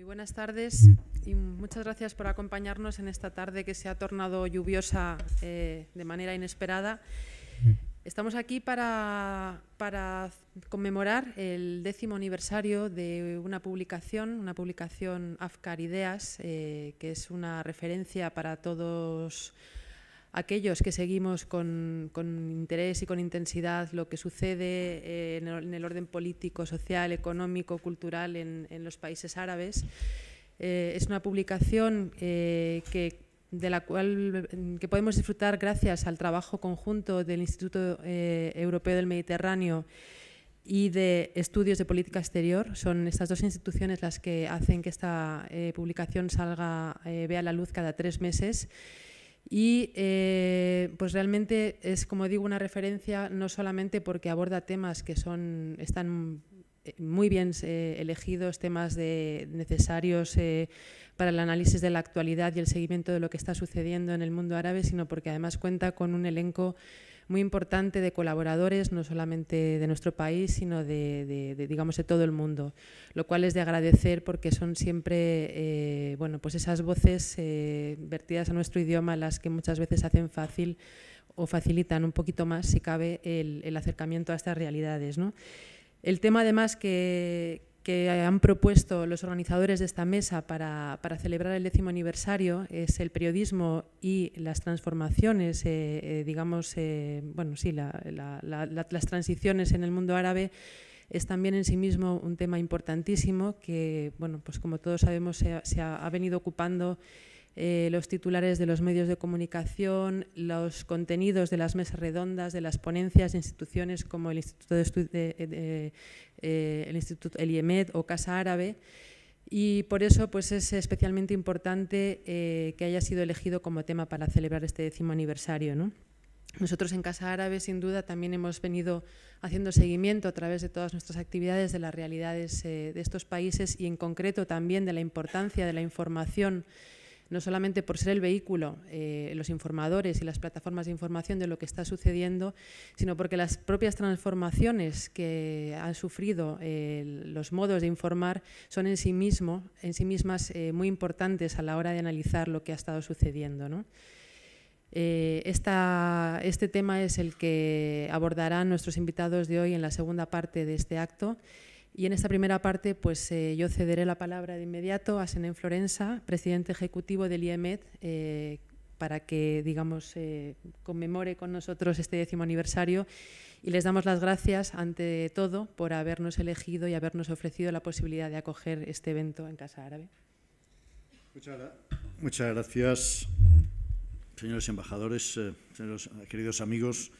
Muy buenas tardes mm. y muchas gracias por acompañarnos en esta tarde que se ha tornado lluviosa eh, de manera inesperada. Mm. Estamos aquí para, conmemorar el décimo aniversario de una publicación, una publicación Afkar Ideas, eh, que es una referencia para todos aquellos que seguimos con, interés y con intensidad lo que sucede eh, en, el, orden político, social, económico, cultural en, los países árabes. Eh, es una publicación eh, que, de la cual podemos disfrutar gracias al trabajo conjunto del Instituto Europeo del Mediterráneo y de Estudios de Política Exterior. Son estas dos instituciones las que hacen que esta publicación salga, vea la luz cada tres meses. Y eh, pues realmente es, como digo, una referencia no solamente porque aborda temas que son, están eh, muy bien eh, elegidos, temas de, necesarios para el análisis de la actualidad y el seguimiento de lo que está sucediendo en el mundo árabe, sino porque además cuenta con un elenco muy importante de colaboradores, no solamente de nuestro país, sino de, todo el mundo, lo cual es de agradecer porque son siempre eh, bueno, pues esas voces eh, vertidas a nuestro idioma las que muchas veces hacen fácil o facilitan un poquito más, si cabe, el, acercamiento a estas realidades. El tema, además, que, que han propuesto los organizadores de esta mesa para, celebrar el décimo aniversario es el periodismo y las transformaciones, eh, eh, digamos, eh, bueno, sí, las transiciones en el mundo árabe es también en sí mismo un tema importantísimo que, bueno, pues como todos sabemos, se ha venido ocupando eh, los titulares de los medios de comunicación, los contenidos de las mesas redondas, de las ponencias de instituciones como el Instituto, de eh, el, Instituto el IEMED o Casa Árabe. Y por eso pues, es especialmente importante eh, que haya sido elegido como tema para celebrar este décimo aniversario. ¿no? Nosotros en Casa Árabe, sin duda, también hemos venido haciendo seguimiento a través de todas nuestras actividades de las realidades de estos países y, en concreto, también de la importancia de la información no solamente por ser el vehículo, eh, los informadores y las plataformas de información de lo que está sucediendo, sino porque las propias transformaciones que han sufrido eh, los modos de informar son en sí, mismo, en sí mismas eh, muy importantes a la hora de analizar lo que ha estado sucediendo. este tema es el que abordarán nuestros invitados de hoy en la segunda parte de este acto y en esta primera parte, pues eh, yo cederé la palabra de inmediato a Senén Florenza, presidente ejecutivo del IEMED, eh, para que, digamos, eh, conmemore con nosotros este décimo aniversario. Y les damos las gracias, ante todo, por habernos elegido y habernos ofrecido la posibilidad de acoger este evento en Casa Árabe. Muchas, gracias, señores embajadores, señores, queridos amigos.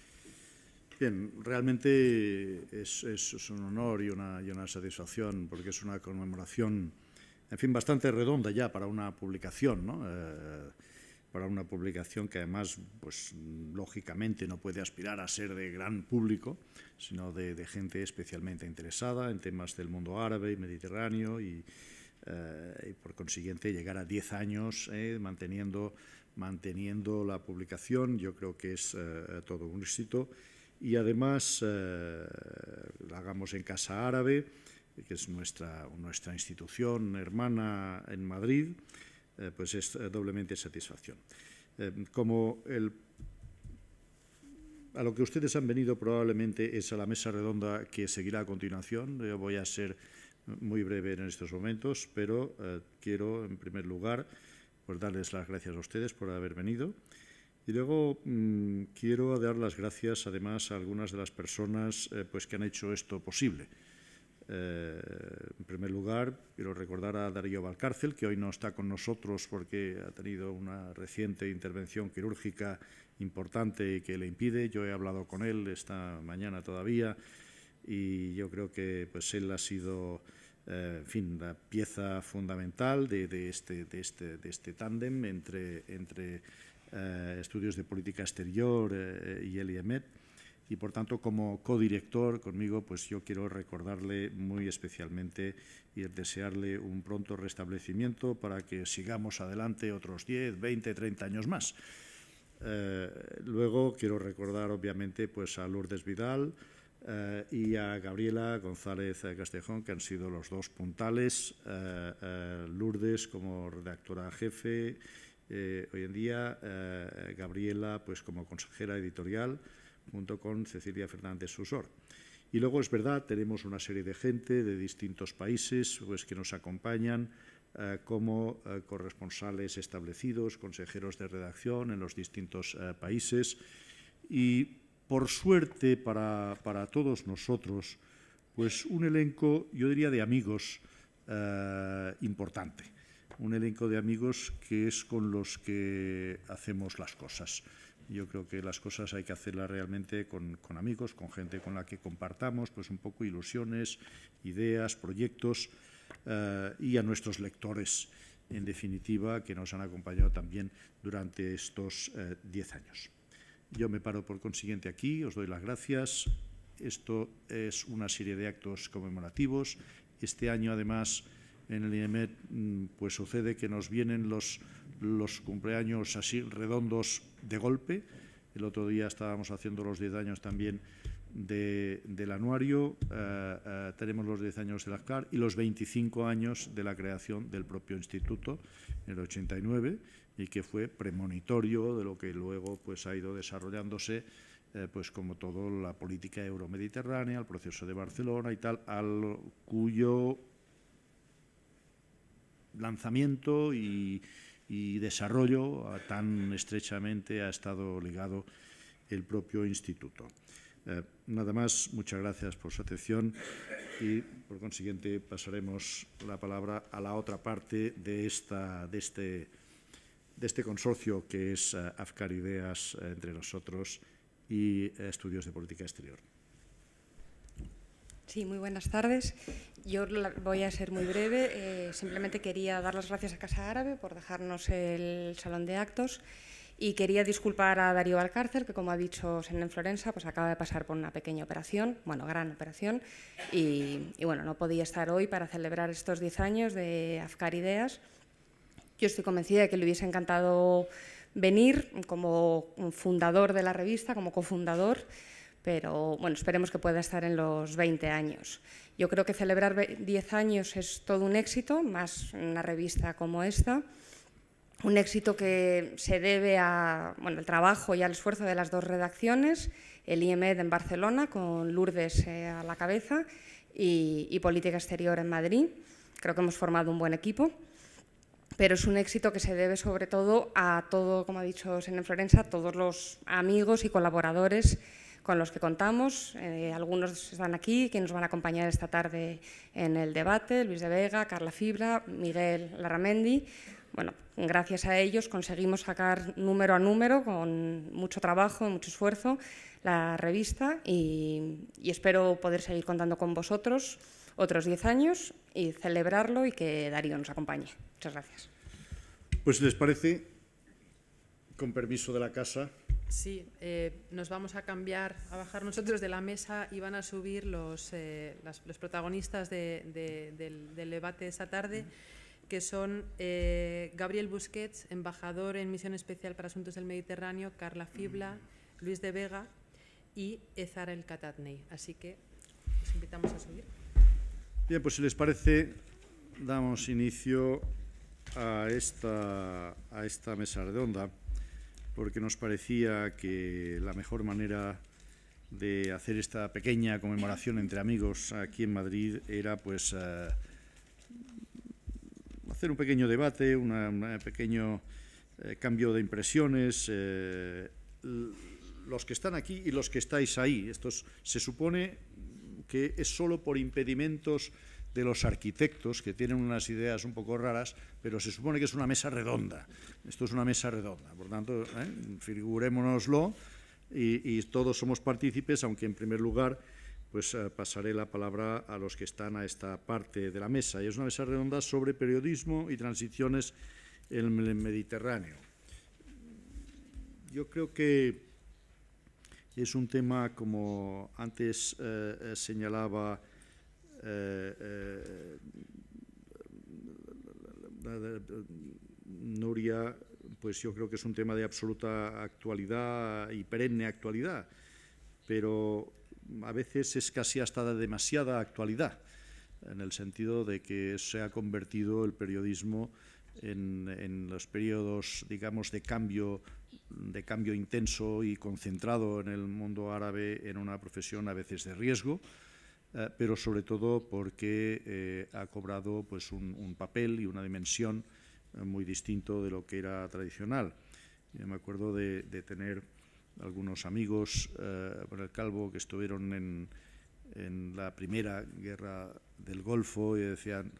Bien, realmente es, un honor y una, satisfacción porque es una conmemoración, en fin, bastante redonda ya para una publicación, ¿no? Eh, para una publicación que además, pues lógicamente no puede aspirar a ser de gran público, sino de, gente especialmente interesada en temas del mundo árabe y mediterráneo y, eh, por consiguiente llegar a 10 años eh, manteniendo, manteniendo la publicación, yo creo que es todo un éxito y además eh, hagamos en Casa Árabe, que es nuestra, nuestra institución hermana en Madrid, eh, pues es doblemente satisfacción. Eh, como a lo que ustedes han venido probablemente es a la mesa redonda que seguirá a continuación, yo voy a ser muy breve en estos momentos, pero quiero en primer lugar pues darles las gracias a ustedes por haber venido. Y luego mm, quiero dar las gracias además a algunas de las personas eh, pues, que han hecho esto posible. Eh, en primer lugar, quiero recordar a Darío Valcárcel, que hoy no está con nosotros porque ha tenido una reciente intervención quirúrgica importante que le impide. Yo he hablado con él esta mañana todavía y yo creo que pues, él ha sido eh, en fin, la pieza fundamental de, este, de este, de este tándem entre, entre eh, estudios de Política Exterior eh, y el IEMED. Y por tanto, como codirector conmigo, pues yo quiero recordarle muy especialmente y desearle un pronto restablecimiento para que sigamos adelante otros 10, 20, 30 años más. Eh, luego quiero recordar, obviamente, pues a Lourdes Vidal y a Gabriela González Castejón, que han sido los dos puntales. Lourdes como redactora jefe eh, hoy en día, eh, Gabriela, pues como consejera editorial, junto con Cecilia Fernández Susor. Y luego es verdad, tenemos una serie de gente de distintos países pues, que nos acompañan eh, como corresponsales establecidos, consejeros de redacción en los distintos países. Y por suerte para, para, todos nosotros, pues un elenco, yo diría, de amigos importante un elenco de amigos que es con los que hacemos las cosas. Yo creo que las cosas hay que hacerlas realmente con, amigos, con gente con la que compartamos pues un poco ilusiones, ideas, proyectos eh, y a nuestros lectores, en definitiva, que nos han acompañado también durante estos eh, diez años. Yo me paro por consiguiente aquí, os doy las gracias. Esto es una serie de actos conmemorativos. Este año, además, en el IEMET mm, pues sucede que nos vienen los, los cumpleaños así redondos de golpe. El otro día estábamos haciendo los 10 años también del anuario, eh, eh, tenemos los 10 años del ACCAR y los 25 años de la creación del propio instituto en el 89 y que fue premonitorio de lo que luego pues, ha ido desarrollándose eh, pues como todo la política euromediterránea, el proceso de Barcelona y tal, al cuyo lanzamiento y, desarrollo tan estrechamente ha estado ligado el propio instituto. Eh, nada más, muchas gracias por su atención y por consiguiente pasaremos la palabra a la otra parte de, esta, de, este, de este consorcio que es eh, Afcar Ideas eh, entre nosotros y Estudios de Política Exterior. Sí, muy buenas tardes. Yo voy a ser muy breve. Eh, simplemente quería dar las gracias a Casa Árabe por dejarnos el salón de actos y quería disculpar a Darío Alcárcer, que como ha dicho en Florenza, pues acaba de pasar por una pequeña operación, bueno, gran operación, y, bueno, no podía estar hoy para celebrar estos 10 años de Afcar Ideas. Yo estoy convencida de que le hubiese encantado venir como fundador de la revista, como cofundador, pero bueno, esperemos que pueda estar en los 20 años. Yo creo que celebrar 10 años es todo un éxito, más una revista como esta, un éxito que se debe al bueno, trabajo y al esfuerzo de las dos redacciones, el imed en Barcelona con Lourdes eh, a la cabeza y, Política Exterior en Madrid. Creo que hemos formado un buen equipo pero es un éxito que se debe sobre todo a todo, como ha dicho Senen Florenza, a todos los amigos y colaboradores con los que contamos. Eh, algunos están aquí, que nos van a acompañar esta tarde en el debate, Luis de Vega, Carla Fibra, Miguel Larramendi. Bueno, gracias a ellos conseguimos sacar número a número, con mucho trabajo, mucho esfuerzo, la revista y, espero poder seguir contando con vosotros otros 10 años y celebrarlo y que Darío nos acompañe. Muchas gracias. Pues les parece, con permiso de la casa, Sí, eh, nos vamos a cambiar, a bajar nosotros de la mesa y van a subir los, eh, los protagonistas del, debate de esta tarde, que son eh, Gabriel Busquets, embajador en Misión Especial para Asuntos del Mediterráneo, Carla Fibla, Luis de Vega y Ezar El Katatney. Así que los invitamos a subir. Bien, pues si les parece, damos inicio a esta, a esta mesa redonda porque nos parecía que la mejor manera de hacer esta pequeña conmemoración entre amigos aquí en Madrid era pues eh, hacer un pequeño debate, un pequeño eh, cambio de impresiones, eh, los que están aquí y los que estáis ahí. Esto se supone que es solo por impedimentos de los arquitectos, que tienen unas ideas un poco raras, pero se supone que es una mesa redonda. Esto es una mesa redonda, por tanto, ¿eh? figurémonoslo y, todos somos partícipes, aunque en primer lugar pues eh, pasaré la palabra a los que están a esta parte de la mesa. Y es una mesa redonda sobre periodismo y transiciones en el Mediterráneo. Yo creo que es un tema, como antes eh, señalaba eh, eh, eh, Nuria, pues yo creo que es un tema de absoluta actualidad y perenne actualidad, pero a veces es casi hasta de demasiada actualidad, en el sentido de que se ha convertido el periodismo en, los periodos, digamos, de cambio, de cambio intenso y concentrado en el mundo árabe en una profesión a veces de riesgo, eh, pero sobre todo porque eh, ha cobrado pues, un, papel y una dimensión eh, muy distinto de lo que era tradicional. me acuerdo de, tener algunos amigos por el Calvo que estuvieron en, en, la primera guerra del Golfo y decían,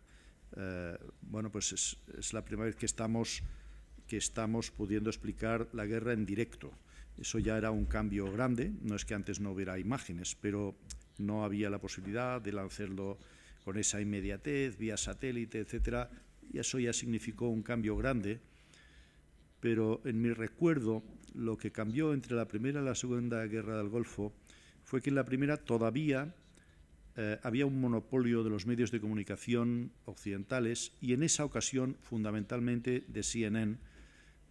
bueno, pues es, es, la primera vez que estamos, que estamos pudiendo explicar la guerra en directo. Eso ya era un cambio grande, no es que antes no hubiera imágenes, pero no había la posibilidad de lanzarlo con esa inmediatez, vía satélite, etcétera, y eso ya significó un cambio grande. Pero en mi recuerdo, lo que cambió entre la Primera y la Segunda Guerra del Golfo fue que en la Primera todavía eh, había un monopolio de los medios de comunicación occidentales y en esa ocasión fundamentalmente de CNN,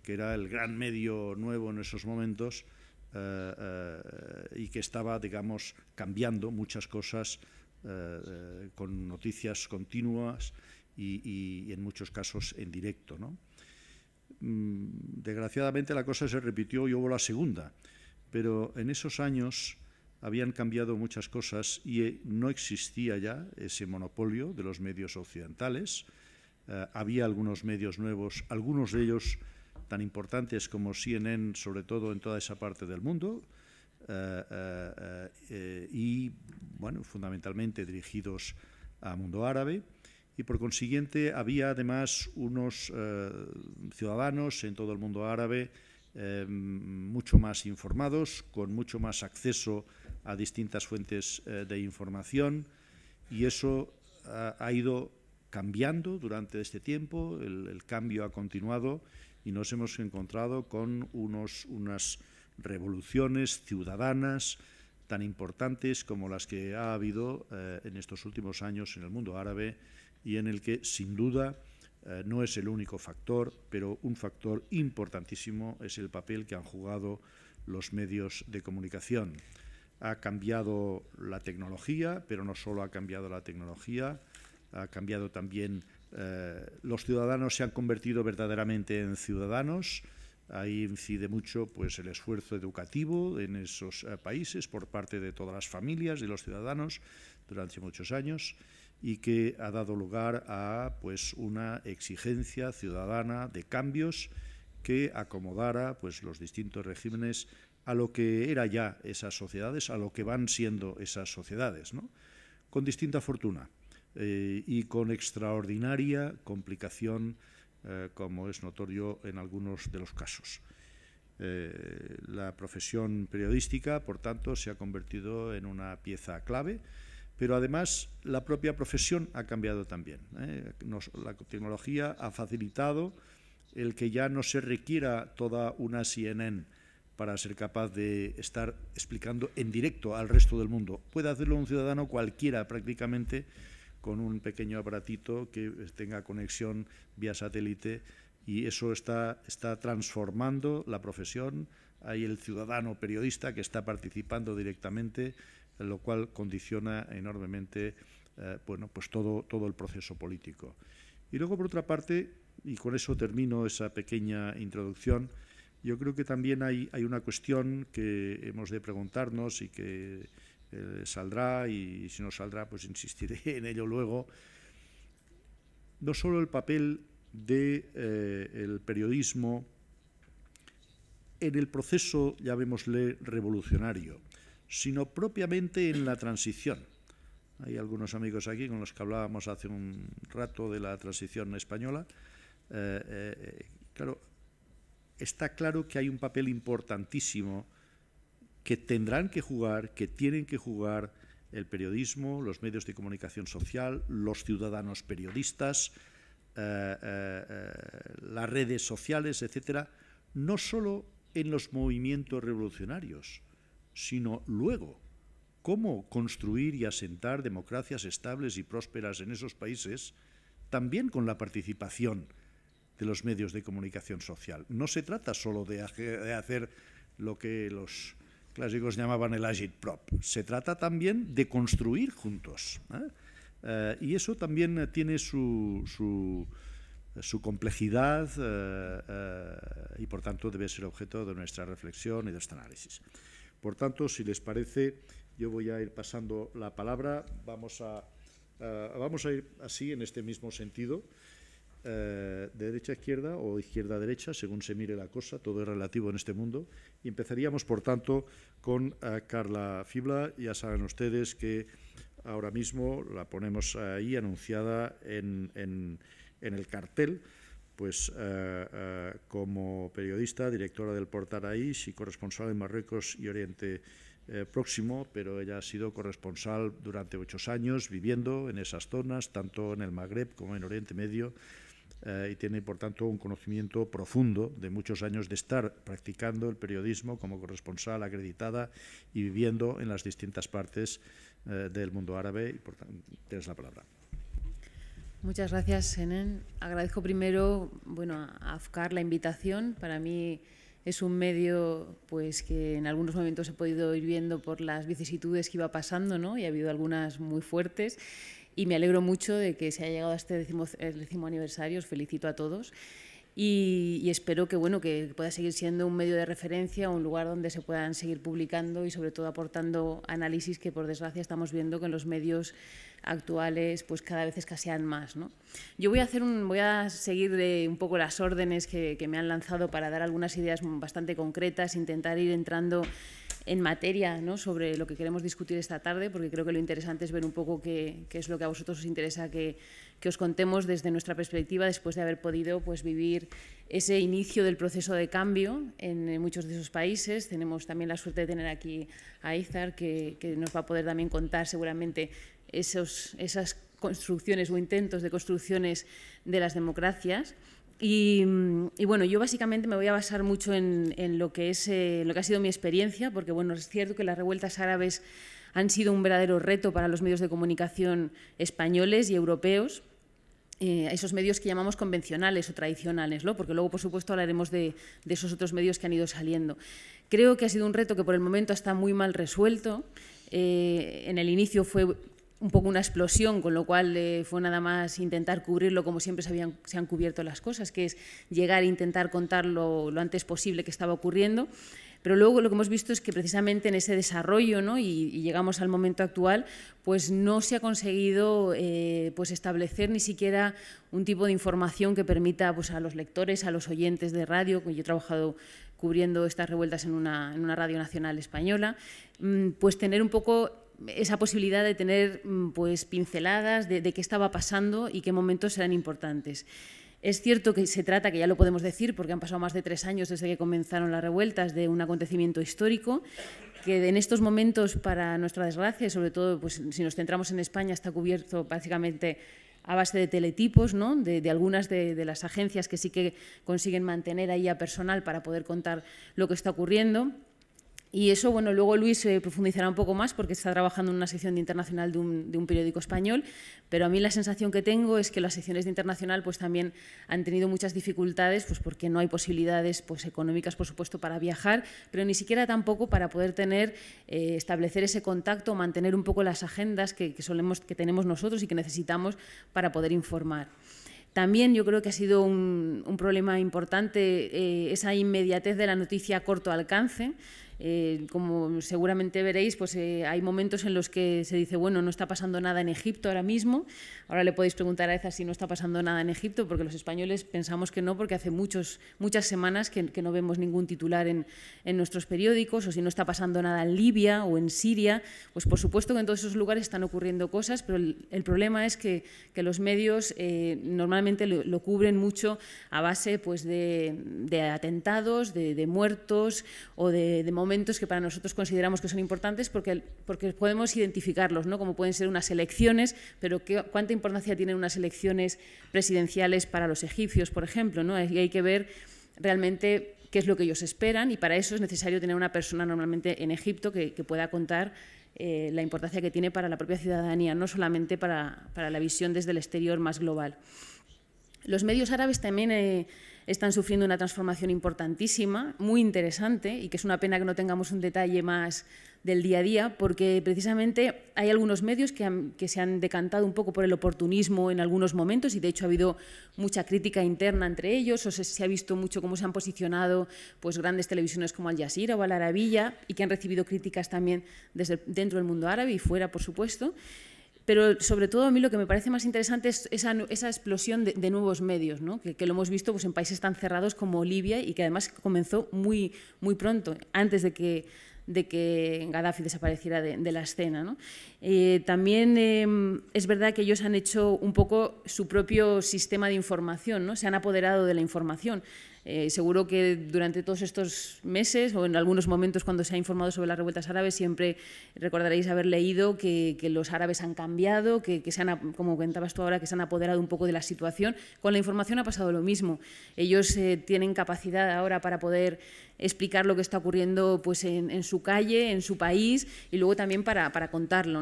que era el gran medio nuevo en esos momentos, eh, eh, y que estaba, digamos, cambiando muchas cosas eh, con noticias continuas y, en muchos casos en directo. ¿no? Mm, desgraciadamente la cosa se repitió y hubo la segunda, pero en esos años habían cambiado muchas cosas y no existía ya ese monopolio de los medios occidentales. había algunos medios nuevos, algunos de ellos tan importantes como CNN, sobre todo en toda esa parte del mundo, eh, eh, eh, y, bueno, fundamentalmente dirigidos a mundo árabe. Y por consiguiente había además unos ciudadanos en todo el mundo árabe mucho más informados, con mucho más acceso a distintas fuentes de información, y eso ha ido cambiando durante este tiempo, el cambio ha continuado y nos hemos encontrado con unos, unas revoluciones ciudadanas tan importantes como las que ha habido eh, en estos últimos años en el mundo árabe y en el que sin duda eh, no es el único factor, pero un factor importantísimo es el papel que han jugado los medios de comunicación. Ha cambiado la tecnología, pero no solo ha cambiado la tecnología, ha cambiado también eh, los ciudadanos se han convertido verdaderamente en ciudadanos. Ahí incide mucho pues, el esfuerzo educativo en esos eh, países por parte de todas las familias y los ciudadanos durante muchos años y que ha dado lugar a pues, una exigencia ciudadana de cambios que acomodara pues, los distintos regímenes a lo que eran ya esas sociedades, a lo que van siendo esas sociedades, ¿no? con distinta fortuna. Eh, y con extraordinaria complicación, eh, como es notorio en algunos de los casos. Eh, la profesión periodística, por tanto, se ha convertido en una pieza clave, pero además la propia profesión ha cambiado también. la tecnología ha facilitado el que ya no se requiera toda una CNN para ser capaz de estar explicando en directo al resto del mundo. Puede hacerlo un ciudadano cualquiera prácticamente con un pequeño aparatito que tenga conexión vía satélite y eso está, está transformando la profesión. Hay el ciudadano periodista que está participando directamente, lo cual condiciona enormemente eh, bueno, pues todo, todo el proceso político. Y luego, por otra parte, y con eso termino esa pequeña introducción, yo creo que también hay, hay una cuestión que hemos de preguntarnos y que eh, saldrá y si no saldrá, pues insistiré en ello luego. No solo el papel del eh, periodismo en el proceso, ya revolucionario, sino propiamente en la transición. Hay algunos amigos aquí con los que hablábamos hace un rato de la transición española. Eh, claro, está claro que hay un papel importantísimo que tendrán que jugar, que tienen que jugar el periodismo, los medios de comunicación social, los ciudadanos periodistas, eh, eh, eh, las redes sociales, etcétera, no solo en los movimientos revolucionarios, sino luego. Cómo construir y asentar democracias estables y prósperas en esos países, también con la participación de los medios de comunicación social. No se trata solo de hacer lo que los clásicos llamaban el agitprop. Se trata también de construir juntos. ¿eh? Eh, y eso también tiene su, complejidad eh, y por tanto debe ser objeto de nuestra reflexión y de nuestro análisis. Por tanto, si les parece, yo voy a ir pasando la palabra. vamos a ir así en este mismo sentido. Eh, de derecha a izquierda o izquierda a derecha, según se mire la cosa, todo es relativo en este mundo. Y empezaríamos, por tanto, con eh, Carla Fibla. Ya saben ustedes que ahora mismo la ponemos ahí anunciada en, el cartel, pues eh, como periodista, directora del portal AIS y corresponsal en Marruecos y Oriente Próximo, pero ella ha sido corresponsal durante ocho años viviendo en esas zonas, tanto en el Magreb como en Oriente Medio eh, y tiene, por tanto, un conocimiento profundo de muchos años de estar practicando el periodismo como corresponsal acreditada y viviendo en las distintas partes eh, del mundo árabe. Y, por tanto, tienes la palabra. Muchas gracias, Senen. Agradezco primero bueno, a Afkar la invitación. Para mí es un medio pues, que en algunos momentos he podido ir viendo por las vicisitudes que iba pasando ¿no? y ha habido algunas muy fuertes y me alegro mucho de que se haya llegado a este décimo, aniversario. Os felicito a todos. Y, espero que bueno que pueda seguir siendo un medio de referencia, un lugar donde se puedan seguir publicando y sobre todo aportando análisis que por desgracia estamos viendo que en los medios actuales pues cada vez escasean más. Yo voy a hacer un, voy a seguir un poco las órdenes que, que me han lanzado para dar algunas ideas bastante concretas, intentar ir entrando en materia sobre lo que queremos discutir esta tarde, porque creo que lo interesante es ver un poco qué, es lo que a vosotros os interesa que, os contemos desde nuestra perspectiva, después de haber podido pues, vivir ese inicio del proceso de cambio en muchos de esos países. Tenemos también la suerte de tener aquí a Izar, que, nos va a poder también contar seguramente esos, esas construcciones o intentos de construcciones de las democracias. Mm, y, bueno, yo básicamente me voy a basar mucho en, lo, que es, eh, lo que ha sido mi experiencia, porque bueno, es cierto que las revueltas árabes han sido un verdadero reto para los medios de comunicación españoles y europeos, eh, esos medios que llamamos convencionales o tradicionales, ¿no? porque luego, por supuesto, hablaremos de, esos otros medios que han ido saliendo. Creo que ha sido un reto que por el momento está muy mal resuelto. Eh, en el inicio fue un poco una explosión, con lo cual eh, fue nada más intentar cubrirlo como siempre se, han cubierto las cosas, que es llegar e intentar contarlo lo antes posible que estaba ocurriendo. Pero luego lo que hemos visto es que precisamente en ese desarrollo ¿no? y, llegamos al momento actual, pues no se ha conseguido eh, pues establecer ni siquiera un tipo de información que permita pues, a los lectores, a los oyentes de radio, que yo he trabajado cubriendo estas revueltas en una, en una radio nacional española, mm, pues tener un poco esa posibilidad de tener mm, pues, pinceladas de, qué estaba pasando y qué momentos eran importantes. Es cierto que se trata, que ya lo podemos decir, porque han pasado más de tres años desde que comenzaron las revueltas, de un acontecimiento histórico que en estos momentos, para nuestra desgracia, sobre todo pues, si nos centramos en España, está cubierto básicamente a base de teletipos, ¿no? de, algunas de, de las agencias que sí que consiguen mantener ahí a personal para poder contar lo que está ocurriendo. Y eso, bueno, luego Luis se eh, profundizará un poco más porque está trabajando en una sección de internacional de un, periódico español, pero a mí la sensación que tengo es que las secciones de internacional pues también han tenido muchas dificultades, pues porque no hay posibilidades pues, económicas, por supuesto, para viajar, pero ni siquiera tampoco para poder tener, eh, establecer ese contacto, mantener un poco las agendas que, solemos, que tenemos nosotros y que necesitamos para poder informar. También yo creo que ha sido un, problema importante eh, esa inmediatez de la noticia a corto alcance. Eh, como seguramente veréis, pues eh, hay momentos en los que se dice, bueno, no está pasando nada en Egipto ahora mismo. Ahora le podéis preguntar a Eza si no está pasando nada en Egipto, porque los españoles pensamos que no, porque hace muchos, muchas semanas que, no vemos ningún titular en, en, nuestros periódicos, o si no está pasando nada en Libia o en Siria. Pues por supuesto que en todos esos lugares están ocurriendo cosas, pero el, problema es que, que los medios eh, normalmente lo, cubren mucho a base pues, de, de atentados, de, muertos o de, de momentos momentos que para nosotros consideramos que son importantes porque, porque podemos identificarlos, ¿no? como pueden ser unas elecciones, pero qué, cuánta importancia tienen unas elecciones presidenciales para los egipcios, por ejemplo. ¿no? Y hay que ver realmente qué es lo que ellos esperan y para eso es necesario tener una persona normalmente en Egipto que, pueda contar eh, la importancia que tiene para la propia ciudadanía, no solamente para, para la visión desde el exterior más global. Los medios árabes también... Eh, están sufriendo una transformación importantísima, muy interesante, y que es una pena que no tengamos un detalle más del día a día, porque precisamente hay algunos medios que, se han decantado un poco por el oportunismo en algunos momentos, y de hecho ha habido mucha crítica interna entre ellos, o se, ha visto mucho cómo se han posicionado pues, grandes televisiones como Al Jazeera o Al Arabiya, y que han recibido críticas también desde, dentro del mundo árabe y fuera, por supuesto. Pero sobre todo a mí lo que me parece más interesante es esa, explosión de, nuevos medios, que, lo hemos visto pues, en países tan cerrados como Libia y que además comenzó muy, muy pronto, antes de que, de que Gaddafi desapareciera de, la escena. Eh, también em, es verdad que ellos han hecho un poco su propio sistema de información, ¿no? se han apoderado de la información. Eh, seguro que durante todos estos meses o en algunos momentos cuando se ha informado sobre las revueltas árabes siempre recordaréis haber leído que, los árabes han cambiado, que, se han, como comentabas tú ahora, que se han apoderado un poco de la situación. Con la información ha pasado lo mismo. Ellos eh, tienen capacidad ahora para poder explicar lo que está ocurriendo pues, en, su calle, en su país y luego también para, contarlo.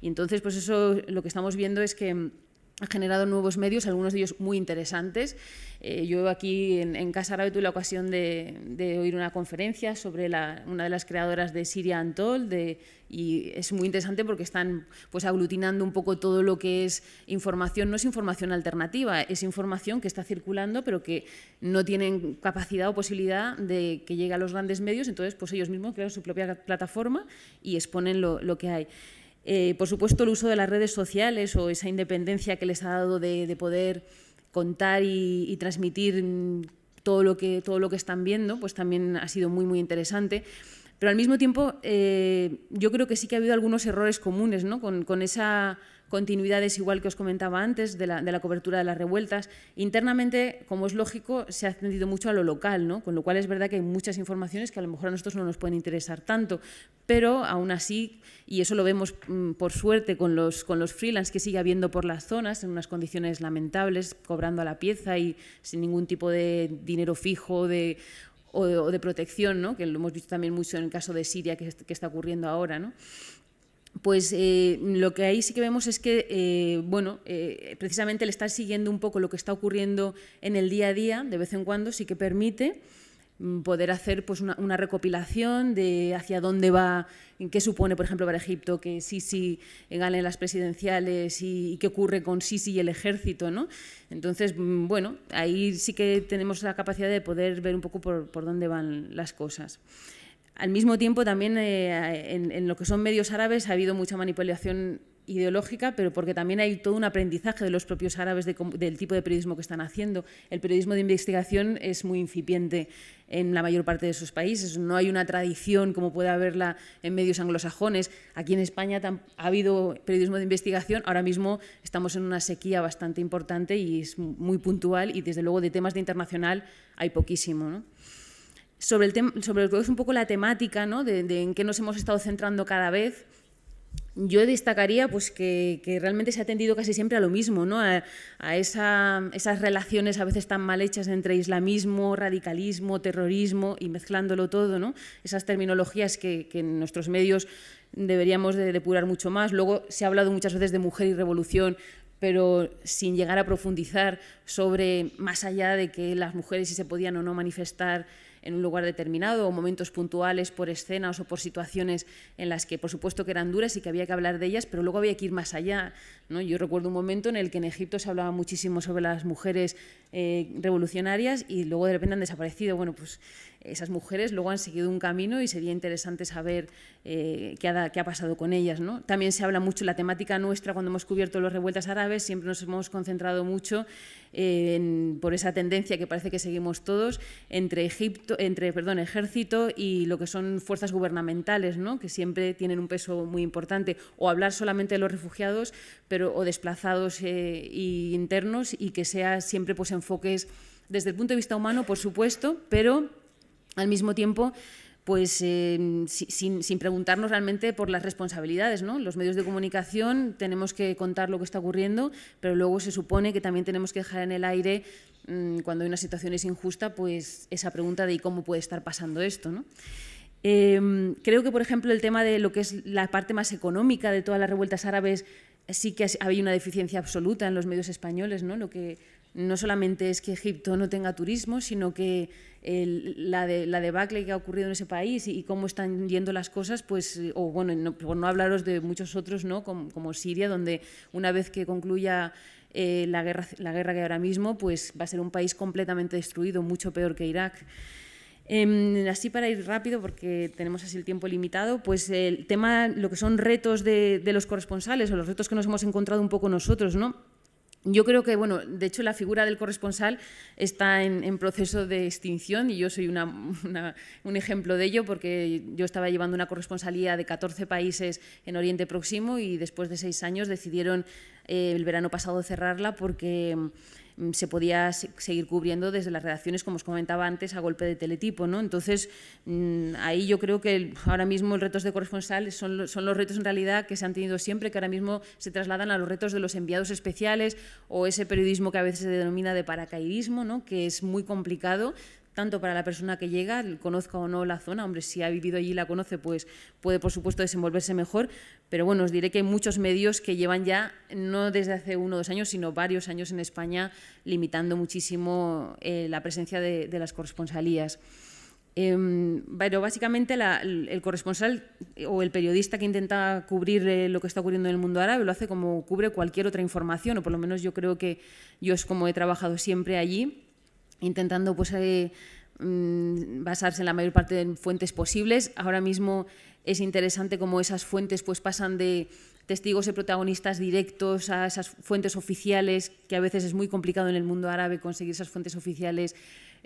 Y entonces, pues eso lo que estamos viendo es que ha generado nuevos medios, algunos de ellos muy interesantes. Eh, yo aquí en, Casa arabe tuve la ocasión de, oír una conferencia sobre una de las creadoras de Siria Antol de, y es muy interesante porque están pues, aglutinando un poco todo lo que es información. No es información alternativa, es información que está circulando pero que no tienen capacidad o posibilidad de que llegue a los grandes medios, entonces pues ellos mismos crean su propia plataforma y exponen lo que hay. Eh, por supuesto, el uso de las redes sociales o esa independencia que les ha dado de, poder contar y, transmitir mm, todo lo, que, todo lo que están viendo, pues también ha sido muy, muy interesante. Pero al mismo tiempo, eh, yo creo que sí que ha habido algunos errores comunes ¿no? con esa continuidades, igual que os comentaba antes, de la, cobertura de las revueltas. Internamente, como es lógico, se ha extendido mucho a lo local, ¿no? con lo cual es verdad que hay muchas informaciones que a lo mejor a nosotros no nos pueden interesar tanto, pero aún así, y eso lo vemos mm, por suerte con los, con los freelance que sigue habiendo por las zonas, en unas condiciones lamentables, cobrando a la pieza y sin ningún tipo de dinero fijo, de o de, protección, ¿no? que lo hemos visto también mucho en el caso de Siria que, está ocurriendo ahora. ¿no? pues eh, lo que ahí sí que vemos es que, eh, bueno, eh, precisamente el estar siguiendo un poco lo que está ocurriendo en el día a día, de vez en cuando, sí que permite mm, poder hacer pues, una, recopilación de hacia dónde va, qué supone, por ejemplo, para Egipto que Sisi gane las presidenciales y, qué ocurre con Sisi y el ejército. ¿no? Entonces, mm, bueno, ahí sí que tenemos la capacidad de poder ver un poco por dónde van las cosas. Al mismo tiempo, también eh, en, lo que son medios árabes ha habido mucha manipulación ideológica, pero porque también hay todo un aprendizaje de los propios árabes del tipo de periodismo que están haciendo. El periodismo de investigación es muy incipiente en la mayor parte de sus países. No hay una tradición como puede haberla en medios anglosajones. Aquí en España ha habido periodismo de investigación. Ahora mismo estamos en una sequía bastante importante y es muy puntual y desde luego de temas de internacional hay poquísimo. ¿no? sobre, el sobre lo que es un poco la temática, ¿no? de, en qué nos hemos estado centrando cada vez. Yo destacaría pues, que, realmente se ha atendido casi siempre a lo mismo, a, esas relaciones a veces tan mal hechas entre islamismo, radicalismo, terrorismo y mezclándolo todo, esas terminologías que, en nuestros medios deberíamos de depurar mucho más. Luego se ha hablado muchas veces de mujer y revolución, pero sin llegar a profundizar sobre, más allá de que las mujeres si se podían o no manifestar en un lugar determinado o momentos puntuales por escenas o por situaciones en las que, por supuesto, que eran duras y que había que hablar de ellas, pero luego había que ir más allá. ¿no? Yo recuerdo un momento en el que en Egipto se hablaba muchísimo sobre las mujeres eh, revolucionarias y luego de repente han desaparecido. Bueno, pues esas mujeres luego han seguido un camino y sería interesante saber eh, qué, ha, pasado con ellas. ¿no? También se habla mucho, la temática nuestra cuando hemos cubierto las revueltas árabes, siempre nos hemos concentrado mucho eh, por esa tendencia que parece que seguimos todos entre, Egipto, entre perdón, ejército y lo que son fuerzas gubernamentales, que siempre tienen un peso muy importante, o hablar solamente de los refugiados pero, o desplazados eh, internos y que sea siempre pues, enfoques desde el punto de vista humano, por supuesto, pero al mismo tiempo pues em, sin, preguntarnos realmente por las responsabilidades. ¿no? Los medios de comunicación tenemos que contar lo que está ocurriendo, pero luego se supone que también tenemos que dejar en el aire, mm, cuando hay una situación es injusta, pues esa pregunta de cómo puede estar pasando esto? ¿no? Em, creo que, por ejemplo, el tema de lo que es la parte más económica de todas las revueltas árabes, sí que había una deficiencia absoluta en los medios españoles, ¿no? lo que no solamente es que Egipto no tenga turismo, sino que la, debacle que ha ocurrido en ese país y, cómo están yendo las cosas, pues, o bueno, por no hablaros de muchos otros, ¿no? como, Siria, donde una vez que concluya eh, la, guerra, la guerra que ahora mismo, pues va a ser un país completamente destruido, mucho peor que Irak. Em, así para ir rápido, porque tenemos así el tiempo limitado, pues el tema, lo que son retos de, de los corresponsales o los retos que nos hemos encontrado un poco nosotros, ¿no? Yo creo que, bueno, de hecho la figura del corresponsal está en, proceso de extinción y yo soy una, un ejemplo de ello porque yo estaba llevando una corresponsalía de 14 países en Oriente Próximo y después de seis años decidieron eh, el verano pasado cerrarla porque Mm, se podía seguir cubriendo desde las redacciones, como os comentaba antes, a golpe de teletipo. ¿no? Entonces, mm, ahí yo creo que ahora mismo los retos de corresponsal son, son los retos en realidad que se han tenido siempre, que ahora mismo se trasladan a los retos de los enviados especiales o ese periodismo que a veces se denomina de paracaidismo, ¿no? que es muy complicado tanto para la persona que llega, conozca o no la zona, hombre, si ha vivido allí y la conoce, pues puede, por supuesto, desenvolverse mejor, pero bueno, os diré que hay muchos medios que llevan ya, no desde hace uno o dos años, sino varios años en España, limitando muchísimo eh, la presencia de, las corresponsalías. Em, pero básicamente el corresponsal eh, o el periodista que intenta cubrir eh, lo que está ocurriendo en el mundo árabe lo hace como cubre cualquier otra información, o por lo menos yo creo que yo es como he trabajado siempre allí intentando pues, eh, mm, basarse en la mayor parte de fuentes posibles. Ahora mismo es interesante cómo esas fuentes pues, pasan de testigos y protagonistas directos a esas fuentes oficiales, que a veces es muy complicado en el mundo árabe conseguir esas fuentes oficiales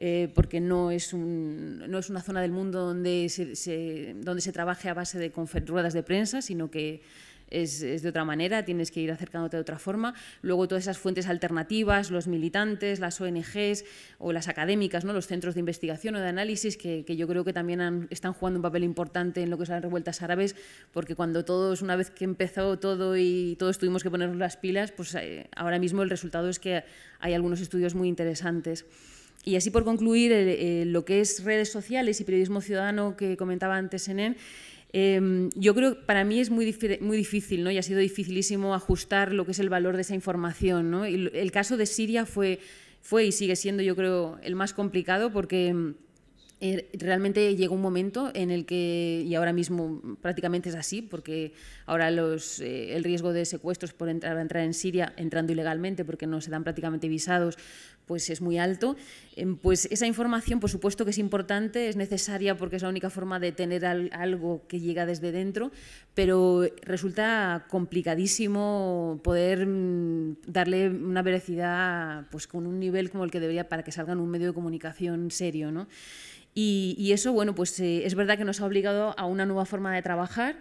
eh, porque no es, un, no es, una zona del mundo donde donde se trabaje a base de ruedas de prensa, sino que es, de otra manera, tienes que ir acercándote de otra forma. Luego todas esas fuentes alternativas, los militantes, las ONGs o las académicas, ¿no? los centros de investigación o de análisis, que, yo creo que también están jugando un papel importante en lo que son las revueltas árabes, porque cuando todos, una vez que empezó todo y todos tuvimos que ponernos las pilas, pues eh, ahora mismo el resultado es que hay algunos estudios muy interesantes. Y así por concluir, eh, lo que es redes sociales y periodismo ciudadano que comentaba antes Enen, Em, yo creo que para mí es muy, muy difícil, ¿no? Y ha sido dificilísimo ajustar lo que es el valor de esa información, ¿no? el caso de Siria fue, fue y sigue siendo, yo creo, el más complicado porque em, Er, realmente llega un momento en el que, y ahora mismo prácticamente es así, porque ahora los, eh, el riesgo de secuestros por entrar, entrar en Siria, entrando ilegalmente, porque no se dan prácticamente visados, pues es muy alto. Eh, pues esa información, por supuesto que es importante, es necesaria porque es la única forma de tener algo que llega desde dentro, pero resulta complicadísimo poder mm, darle una veracidad pues, con un nivel como el que debería para que salga en un medio de comunicación serio. ¿no? Y, eso, bueno, pues eh, es verdad que nos ha obligado a una nueva forma de trabajar,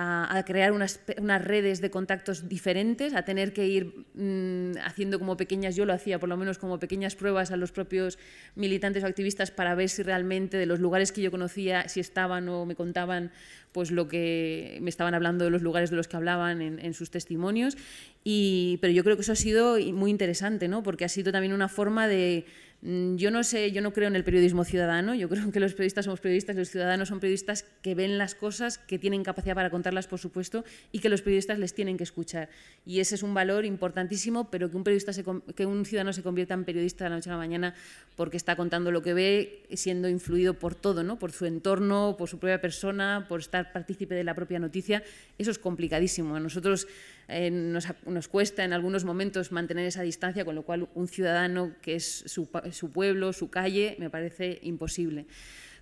a, crear unas, redes de contactos diferentes, a tener que ir mm, haciendo como pequeñas, yo lo hacía por lo menos como pequeñas pruebas a los propios militantes o activistas para ver si realmente de los lugares que yo conocía, si estaban o me contaban pues lo que me estaban hablando de los lugares de los que hablaban en, sus testimonios. Y, pero yo creo que eso ha sido muy interesante, ¿no? porque ha sido también una forma de Mm, yo no sé, yo no creo en el periodismo ciudadano, yo creo que los periodistas somos periodistas, los ciudadanos son periodistas que ven las cosas, que tienen capacidad para contarlas, por supuesto, y que los periodistas les tienen que escuchar. Y ese es un valor importantísimo, pero que un, periodista que un ciudadano se convierta en periodista de la noche a la mañana porque está contando lo que ve, siendo influido por todo, ¿no? por su entorno, por su propia persona, por estar partícipe de la propia noticia, eso es complicadísimo. A nosotros eh, nos, cuesta en algunos momentos mantener esa distancia, con lo cual un ciudadano que es su, pueblo, su calle, me parece imposible.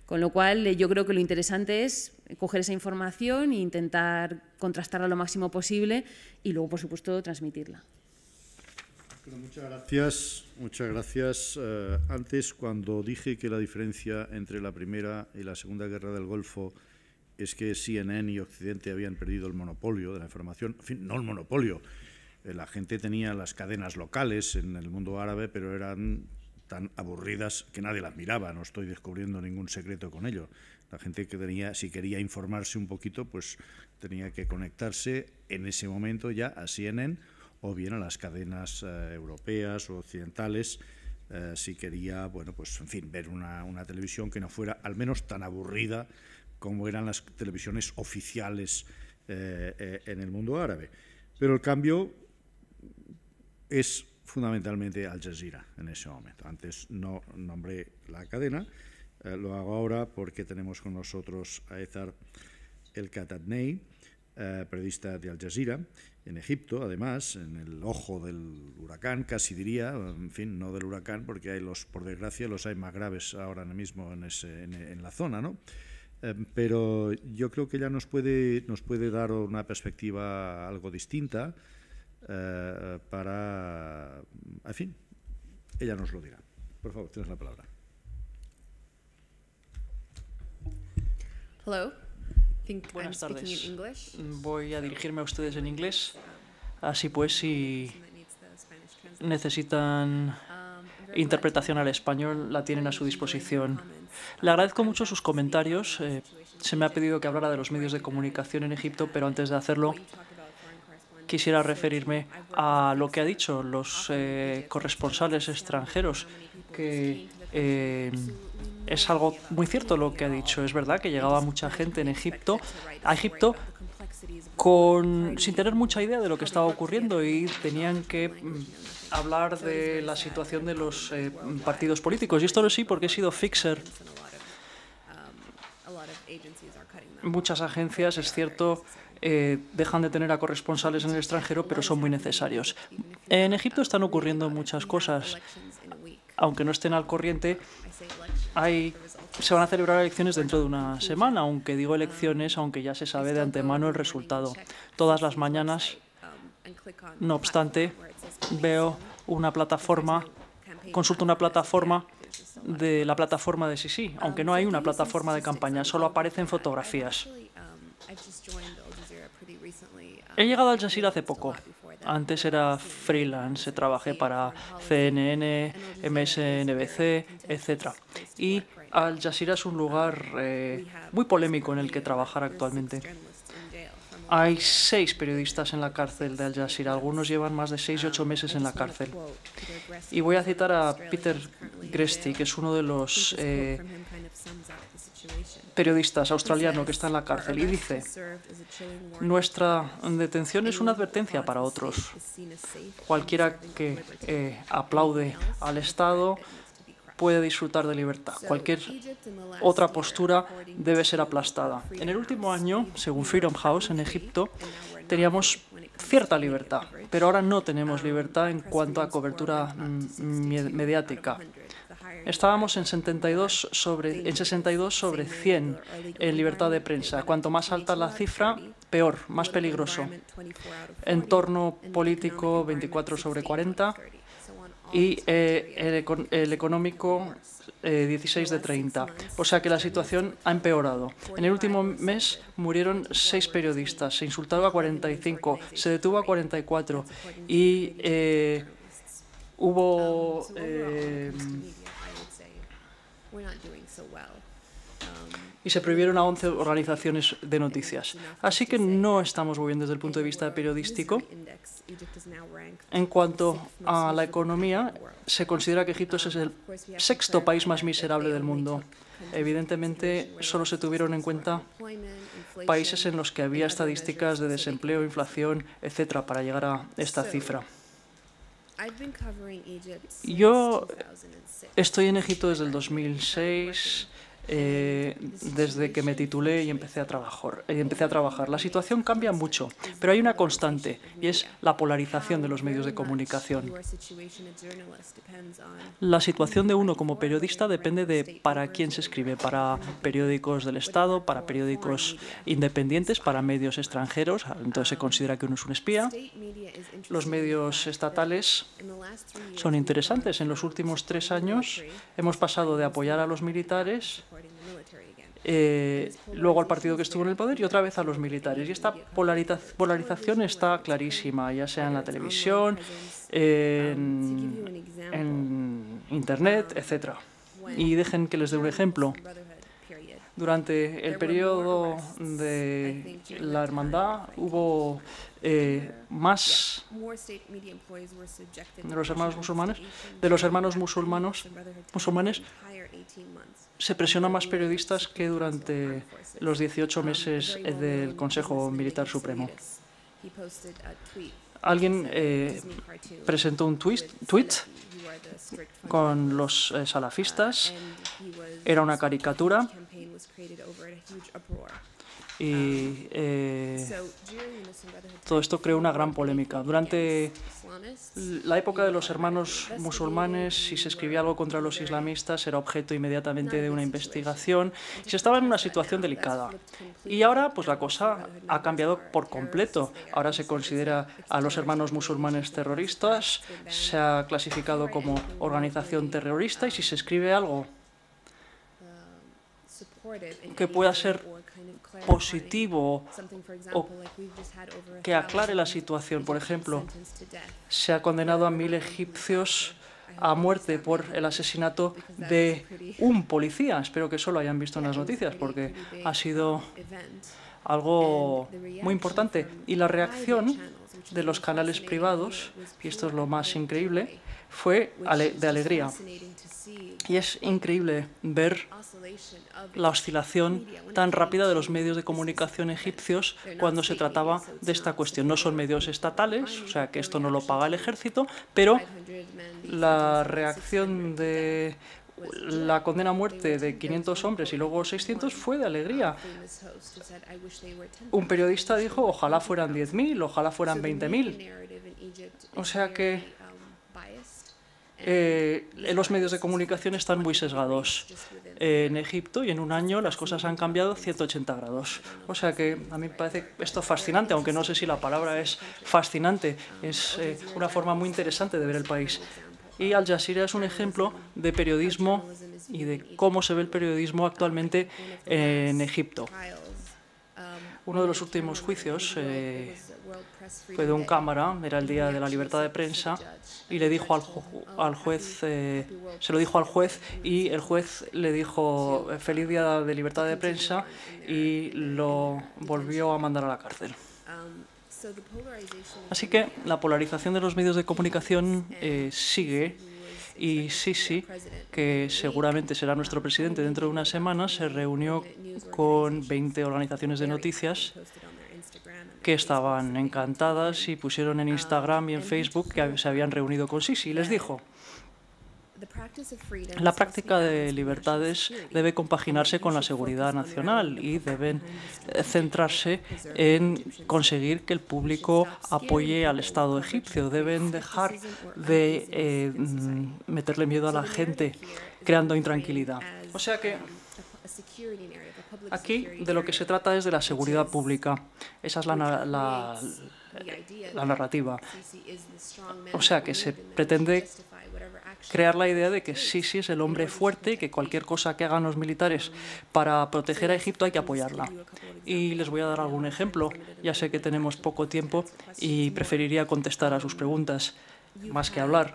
Con lo cual, eh, yo creo que lo interesante es coger esa información e intentar contrastarla lo máximo posible y luego, por supuesto, transmitirla. muchas gracias. Muchas gracias. Eh, antes, cuando dije que la diferencia entre la Primera y la Segunda Guerra del Golfo es que CNN y Occidente habían perdido el monopolio de la información, en fin, no el monopolio, eh, la gente tenía las cadenas locales en el mundo árabe, pero eran tan aburridas que nadie las miraba, no estoy descubriendo ningún secreto con ello. La gente que tenía, si quería informarse un poquito, pues tenía que conectarse en ese momento ya a CNN o bien a las cadenas eh, europeas o occidentales eh, si quería, bueno, pues en fin, ver una, una televisión que no fuera al menos tan aburrida como eran las televisiones oficiales eh, eh, en el mundo árabe. Pero el cambio es fundamentalmente Al Jazeera en ese momento. Antes no nombré la cadena, eh, lo hago ahora porque tenemos con nosotros a Ezar El Katadney, periodista de Al Jazeera, en Egipto, además, en el ojo del huracán, casi diría, en fin, no del huracán, porque los, por desgracia, los hay más graves ahora mismo en, en la zona, ¿no? Eh, pero yo creo que ella nos puede, nos puede dar una perspectiva algo distinta eh, para, en fin, ella nos lo dirá. Por favor, tienes la palabra. Hello. think Voy a dirigirme a ustedes en inglés. Así pues, si necesitan um, interpretación al español, la tienen a su disposición. Le agradezco mucho sus comentarios. Eh, se me ha pedido que hablara de los medios de comunicación en Egipto, pero antes de hacerlo quisiera referirme a lo que ha dicho los eh, corresponsales extranjeros, que eh, es algo muy cierto lo que ha dicho. Es verdad que llegaba mucha gente en Egipto, a Egipto sin tener mucha idea de lo que estaba ocurriendo y tenían que mm, hablar de la situación de los eh, partidos políticos. Y esto lo sí porque he sido fixer. Muchas agencias, es cierto, eh, dejan de tener a corresponsales en el extranjero, pero son muy necesarios. En Egipto están ocurriendo muchas cosas. Aunque no estén al corriente, hay se van a celebrar elecciones dentro de una semana, aunque digo elecciones, aunque ya se sabe de antemano el resultado. Todas las mañanas, no obstante, veo una plataforma, consulto una plataforma de la plataforma de Sisi, aunque no hay una plataforma de campaña, solo aparecen fotografías. He llegado Al Jazeera hace poco. Antes era freelance, trabajé para CNN, MSNBC, etc. Y al Jazeera es un lugar eh, muy polémico en el que trabajar actualmente. Hay seis periodistas en la cárcel de Al Jazeera. Algunos llevan más de seis y ocho meses en la cárcel. Y voy a citar a Peter Gresti, que es uno de los eh, periodistas australianos que está en la cárcel, y dice, nuestra detención es una advertencia para otros. Cualquiera que eh, aplaude al Estado puede disfrutar de libertad. Cualquier otra postura debe ser aplastada. En el último año, según Freedom House en Egipto, teníamos cierta libertad, pero ahora no tenemos um, libertad en cuanto a cobertura mm, mm, mediática. Estábamos en 72 sobre en 62 sobre 100 en libertad de prensa. Cuanto más alta la cifra, peor, más peligroso. Entorno político 24 sobre 40 y eh, el, económico 16 eh, de 30. O sea que la situación ha empeorado. En el último mes murieron seis periodistas, se insultaron a 45, se detuvo a 44 y eh, hubo y se prohibieron a 11 organizaciones de noticias. Así que no estamos muy bien desde el punto de vista periodístico. En cuanto a la economía, se considera que Egipto es el sexto país más miserable del mundo. Evidentemente, solo se tuvieron en cuenta países en los que había estadísticas de desempleo, inflación, etcétera, para llegar a esta cifra. Yo estoy en Egipto desde el 2006 eh, desde que me titulé y empecé a trabajar. empecé a trabajar. La situación cambia mucho, pero hay una constante y es la polarización de los medios de comunicación. La situación de uno como periodista depende de para quién se escribe, para periódicos del Estado, para periódicos independientes, para medios extranjeros, entonces se considera que uno es un espía. Los medios estatales son interesantes. En los últimos tres años hemos pasado de apoyar a los militares eh, luego al partido que estuvo en el poder y otra vez a los militares. Y esta polarización está clarísima, ya sea en la televisión, en, Internet, etc. Y dejen que les dé un ejemplo. Durante el periodo de la hermandad hubo eh, más de los hermanos musulmanes, de los hermanos musulmanes se presiona más periodistas que durante los 18 meses eh, del Consejo Militar Supremo. Alguien eh, presentó un tweet con los eh, salafistas. Era una caricatura. Y todo esto creó una gran polémica. Durante la época de los hermanos musulmanes, si se escribía algo contra los islamistas, era objeto inmediatamente de una investigación. Se estaba en una situación delicada. Y ahora, pues la cosa ha cambiado por completo. Ahora se considera a los hermanos musulmanes terroristas, se ha clasificado como organización terrorista y si se escribe algo que pueda ser positivo o que aclare la situación. Por ejemplo, se ha condenado a mil egipcios a muerte por el asesinato de un policía. Espero que eso lo hayan visto en las noticias porque ha sido algo muy importante. Y la reacción de los canales privados, y esto es lo más increíble, fue de alegría. Y es increíble ver la oscilación tan rápida de los medios de comunicación egipcios cuando se trataba de esta cuestión. No son medios estatales, o sea que esto no lo paga el ejército, pero la reacción de la condena a muerte de 500 hombres y luego 600 fue de alegría. Un periodista dijo, ojalá fueran 10.000, ojalá fueran 20.000. O sea que eh, los medios de comunicación están muy sesgados. en Egipto y en un año las cosas han cambiado 180 grados. O sea que a mí me parece esto fascinante, aunque no sé si la palabra es fascinante, es eh, una forma muy interesante de ver el país. Y Al Jazeera es un ejemplo de periodismo y de cómo se ve el periodismo actualmente en Egipto. Uno de los últimos juicios eh, fue de un cámara, era el día de la libertad de prensa, y le dijo al, al juez, eh, se lo dijo al juez, y el juez le dijo eh, feliz día de libertad de prensa y lo volvió a mandar a la cárcel. Así que la polarización de los medios de comunicación sigue y Sisi, que seguramente será nuestro presidente dentro de unas semanas, se reunió con 20 organizaciones de noticias que estaban encantadas y pusieron en Instagram y en Facebook que se habían reunido con Sisi. Y les dijo, la práctica de libertades debe compaginarse con la seguridad nacional y deben centrarse en conseguir que el público apoye al Estado egipcio. Deben dejar de meterle miedo a la gente, creando intranquilidad. O sea que aquí de lo que se trata es de la seguridad pública. Esa es la, la narrativa. O sea, que se pretende crear la idea de que sí, es el hombre fuerte y que cualquier cosa que hagan los militares para proteger a Egipto hay que apoyarla. Y les voy a dar algún ejemplo. Ya sé que tenemos poco tiempo y preferiría contestar a sus preguntas más que hablar.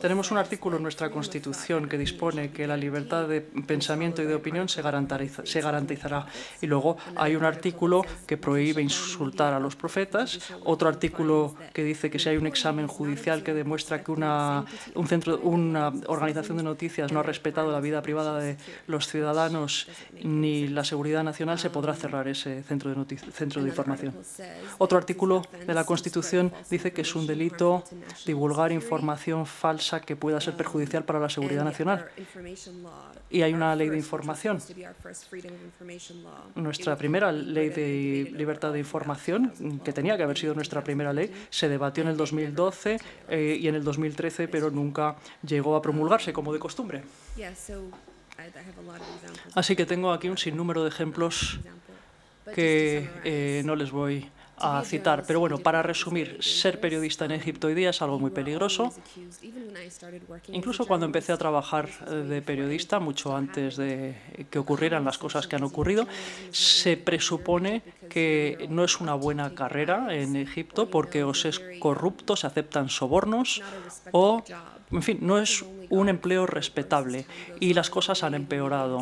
Tenemos un artículo en nuestra Constitución que dispone que la libertad de pensamiento y de opinión se, garantizará. Y luego hay un artículo que prohíbe insultar a los profetas, otro artículo que dice que si hay un examen judicial que demuestra que una, organización de noticias no ha respetado la vida privada de los ciudadanos ni la seguridad nacional, se podrá um, cerrar ese centro de información. Otro artículo de la Constitución dice que es un delito divulgar información falsa que pueda ser perjudicial para la um, seguridad nacional. Y hay una ley de información. Nuestra primera ley de libertad de información, que tenía que haber sido nuestra primera ley, se debatió en el 2012 eh, y en el 2013, pero nunca llegó a promulgarse, como de costumbre. Así que tengo aquí un sinnúmero de ejemplos que eh, no les voy a a citar. Pero bueno, para resumir, ser periodista en Egipto hoy día es algo muy peligroso. Incluso cuando empecé a trabajar eh, de periodista, mucho antes de que ocurrieran las cosas que han ocurrido, se presupone que no es una buena carrera en Egipto porque o es corrupto, se aceptan sobornos o en fin, no es un empleo respetable y las cosas han empeorado.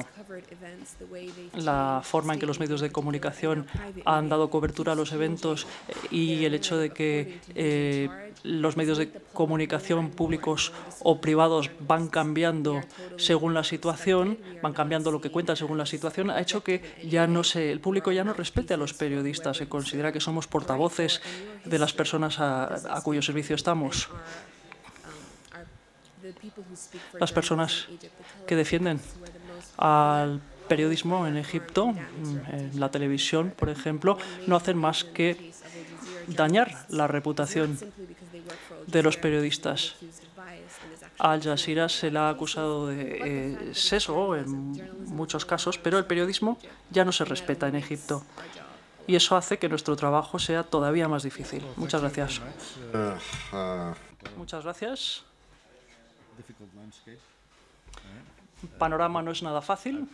La forma en que los medios de comunicación han dado cobertura a los eventos eh, y el hecho de que eh, los medios de comunicación públicos o privados van cambiando según la situación, van cambiando lo que cuentan según la situación, ha hecho que ya no se, el público ya no respete a los periodistas, se considera que somos portavoces de las personas a cuyo servicio estamos. Las personas que defienden al periodismo en Egipto, mm, en la televisión, por ejemplo, no hacen más que dañar la reputación de los periodistas. Al Jazeera se la ha acusado de eh, seso en muchos casos, pero el periodismo ya no se respeta en Egipto. Y eso hace que nuestro trabajo sea todavía más difícil. Muchas gracias. Muchas gracias panorama no es nada fácil,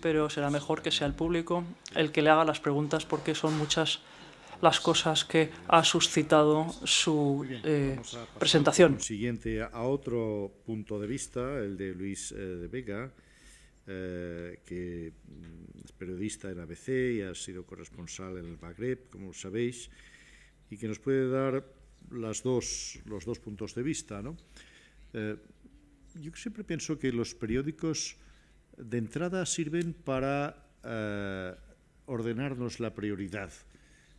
pero será mejor que sea el público el que le haga las preguntas porque son muchas las cosas que ha suscitado su eh, presentación. Siguiente a otro punto de vista, el de Luis eh, de Vega, eh, que mm, es periodista en ABC y ha sido corresponsal en el Magreb, como sabéis, y que nos puede dar los dos puntos de vista. Eh, yo siempre pienso que los periódicos de entrada sirven para eh, ordenarnos la prioridad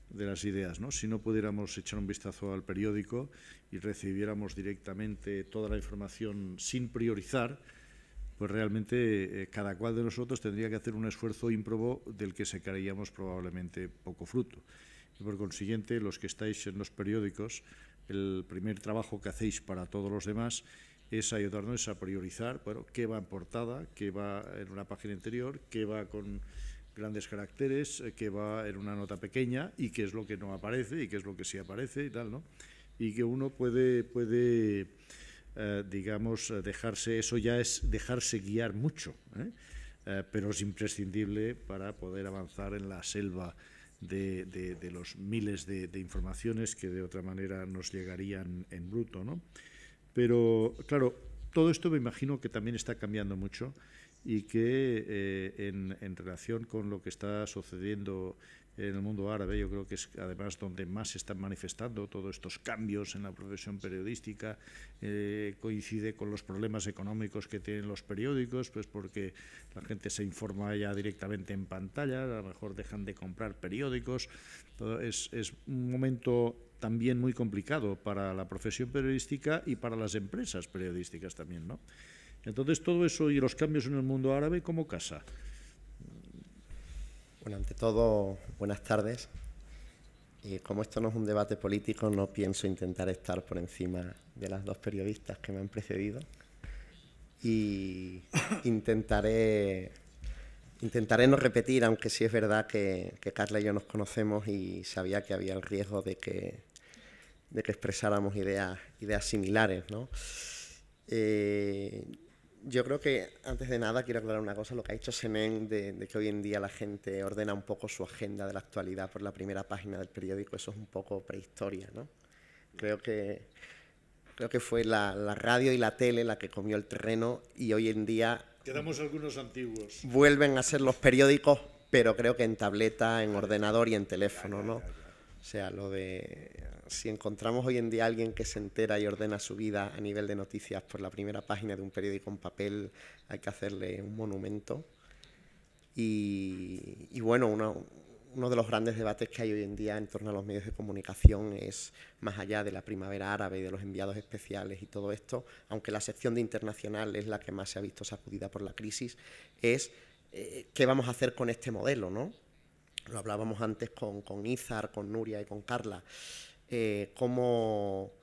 de las ideas. ¿no? Si no pudiéramos echar un vistazo al periódico y recibiéramos directamente toda la información sin priorizar, pues realmente eh, cada cual de nosotros tendría que hacer un esfuerzo ímprobo del que se sacaríamos probablemente poco fruto y por consiguiente los que estáis en los periódicos, el primer trabajo que hacéis para todos los demás es ayudarnos a priorizar, bueno, qué va en portada, qué va en una página interior, qué va con grandes caracteres, eh, qué va en una nota pequeña y qué es lo que no aparece y qué es lo que sí aparece y tal, ¿no? Y que uno puede, puede eh, digamos, dejarse, eso ya es dejarse guiar mucho, ¿eh? pero es imprescindible para poder avanzar en la selva de, los miles de, informaciones que de otra manera nos llegarían en bruto. ¿no? Pero, claro, todo esto me imagino que también está cambiando mucho y que eh, en, en, relación con lo que está sucediendo en el mundo árabe, yo creo que es además donde más se están manifestando todos estos cambios en la profesión periodística, eh, coincide con los problemas económicos que tienen los periódicos, pues porque la gente se informa ya directamente en pantalla, a lo mejor dejan de comprar periódicos, es, un momento también muy complicado para la profesión periodística y para las empresas periodísticas también, ¿no? Entonces todo eso y los cambios en el mundo árabe como casa. Bueno, ante todo, buenas tardes. Y como esto no es un debate político, no pienso intentar estar por encima de las dos periodistas que me han precedido. Y intentaré, intentaré no repetir, aunque sí es verdad que, Carla y yo nos conocemos y sabía que había el riesgo de que, de que expresáramos ideas, ideas similares. ¿no? Eh, yo creo que antes de nada quiero aclarar una cosa, lo que ha hecho Senén de, que hoy en día la gente ordena un poco su agenda de la actualidad por la primera página del periódico, eso es un poco prehistoria, ¿no? Creo que, creo que fue la, la radio y la tele la que comió el terreno y hoy en día... Quedamos algunos antiguos. Vuelven a ser los periódicos, pero creo que en tableta, en ordenador y en teléfono, ¿no? O sea, lo de si encontramos hoy en día a alguien que se entera y ordena su vida a nivel de noticias por la primera página de un periódico en papel, hay que hacerle un monumento. Y, bueno, uno de los grandes debates que hay hoy en día en torno a los medios de comunicación es, más allá de la primavera árabe y de los enviados especiales y todo esto, aunque la sección de internacional es la que más se ha visto sacudida por la crisis, es eh, qué vamos a hacer con este modelo, ¿no? Lo hablábamos antes con, con Izar, con Nuria y con Carla. Eh, cómo,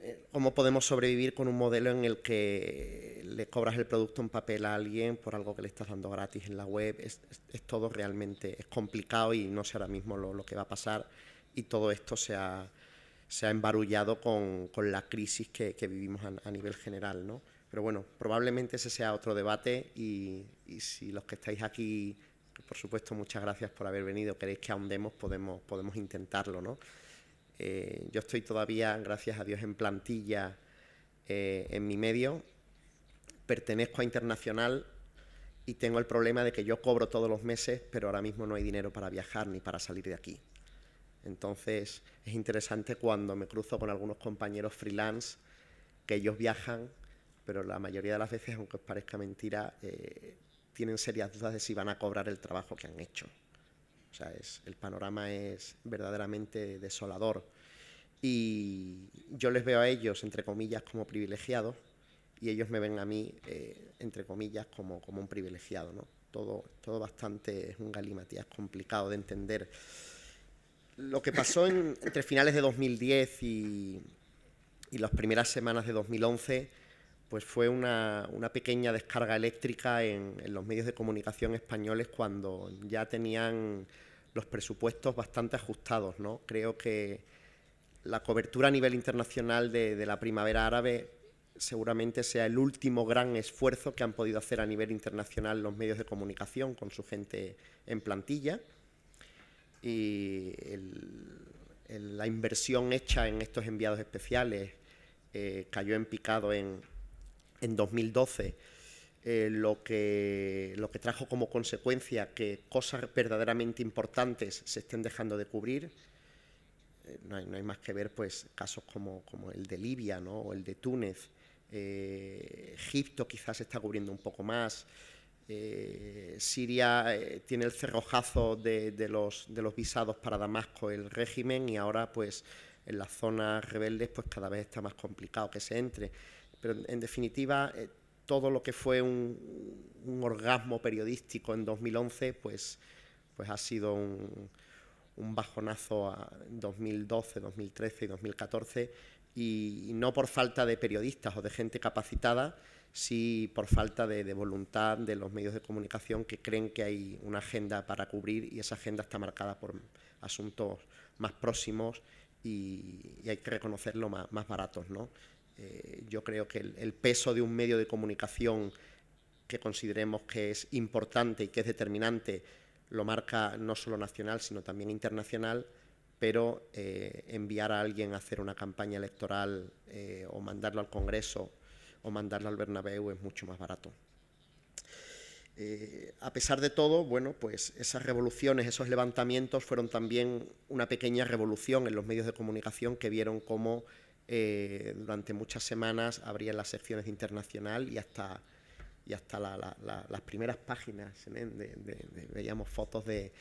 eh, cómo podemos sobrevivir con un modelo en el que le cobras el producto en papel a alguien por algo que le estás dando gratis en la web. Es, es, todo realmente es complicado y no sé ahora mismo lo, lo que va a pasar y todo esto se ha, se ha embarullado con, con, la crisis que, que vivimos a, nivel general. ¿no? Pero bueno, probablemente ese sea otro debate y, y si los que estáis aquí, por supuesto, muchas gracias por haber venido, queréis que ahondemos, podemos, podemos intentarlo. ¿no? Eh, yo estoy todavía, gracias a Dios, en plantilla eh, en mi medio, pertenezco a Internacional y tengo el problema de que yo cobro todos los meses, pero ahora mismo no hay dinero para viajar ni para salir de aquí. Entonces es interesante cuando me cruzo con algunos compañeros freelance que ellos viajan, pero la mayoría de las veces, aunque os parezca mentira, eh, tienen serias dudas de si van a cobrar el trabajo que han hecho. O sea, el panorama es verdaderamente desolador. Y yo les veo a ellos, entre comillas, como privilegiados y ellos me ven a mí, eh, entre comillas, como, un privilegiado. ¿no? Todo, bastante es un galimatías complicado de entender. Lo que pasó entre finales de 2010 y, y las primeras semanas de 2011 pues fue una, pequeña descarga eléctrica en, los medios de comunicación españoles cuando ya tenían los presupuestos bastante ajustados. ¿no? Creo que la cobertura a nivel internacional de, la primavera árabe seguramente sea el último gran esfuerzo que han podido hacer a nivel internacional los medios de comunicación con su gente en plantilla. Y la inversión hecha en estos enviados especiales eh, cayó en picado en en 2012 eh, lo, que, trajo como consecuencia que cosas verdaderamente importantes se estén dejando de cubrir. Eh, no, hay, más que ver pues, casos como, el de Libia o el de Túnez. Eh, Egipto quizás se está cubriendo un poco más. Siria tiene el cerrojazo de, los, de los visados para Damasco, el régimen, y ahora pues en las zonas rebeldes pues cada vez está más complicado que se entre. Pero en definitiva, eh, todo lo que fue un, orgasmo periodístico en 2011, pues, pues ha sido un, bajonazo a 2012, 2013 y 2014. Y, no por falta de periodistas o de gente capacitada, sí por falta de, voluntad de los medios de comunicación que creen que hay una agenda para cubrir y esa agenda está marcada por asuntos más próximos y, hay que reconocerlo más, más baratos, ¿no? Eh, yo creo que el, peso de un medio de comunicación que consideremos que es importante y que es determinante lo marca no solo nacional, sino también internacional, pero eh, enviar a alguien a hacer una campaña electoral eh, o mandarlo al Congreso o mandarlo al Bernabéu es mucho más barato. a pesar de todo, bueno, pues esas revoluciones, esos levantamientos fueron también una pequeña revolución en los medios de comunicación que vieron cómo eh, durante muchas semanas abrían las secciones internacional y hasta, y hasta las primeras páginas ¿eh? veíamos fotos de,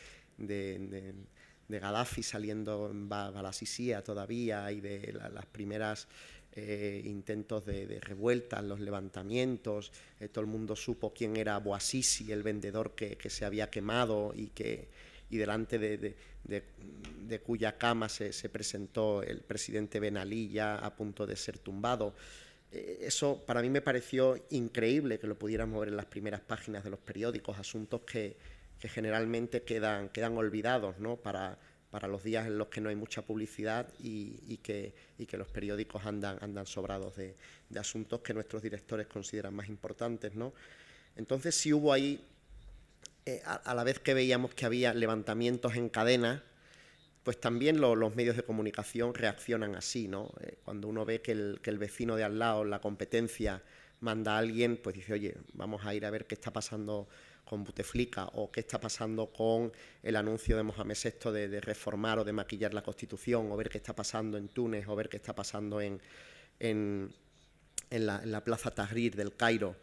Gaddafi saliendo en Balasisía todavía y de las primeras eh, intentos de, revueltas, los levantamientos, todo el mundo supo quién era Boasisi, el vendedor que se había quemado y que, y delante de, de, cuya cama se, presentó el presidente Benalí ya a punto de ser tumbado. Eh, eso para mí me pareció increíble que lo pudiéramos ver en las primeras páginas de los periódicos, asuntos que, que generalmente quedan, quedan olvidados ¿no? para, para los días en los que no hay mucha publicidad y, y, que, y que, los periódicos andan, andan sobrados de, de, asuntos que nuestros directores consideran más importantes. ¿no? Entonces si hubo ahí eh, a, la vez que veíamos que había levantamientos en cadena, pues también los medios de comunicación reaccionan así, ¿no? Eh, cuando uno ve que el, vecino de al lado, la competencia, manda a alguien, pues dice, oye, vamos a ir a ver qué está pasando con Buteflika o qué está pasando con el anuncio de Mohamed VI de, reformar o de maquillar la Constitución, o ver qué está pasando en Túnez, o ver qué está pasando en, la, en la, Plaza Tahrir del Cairo.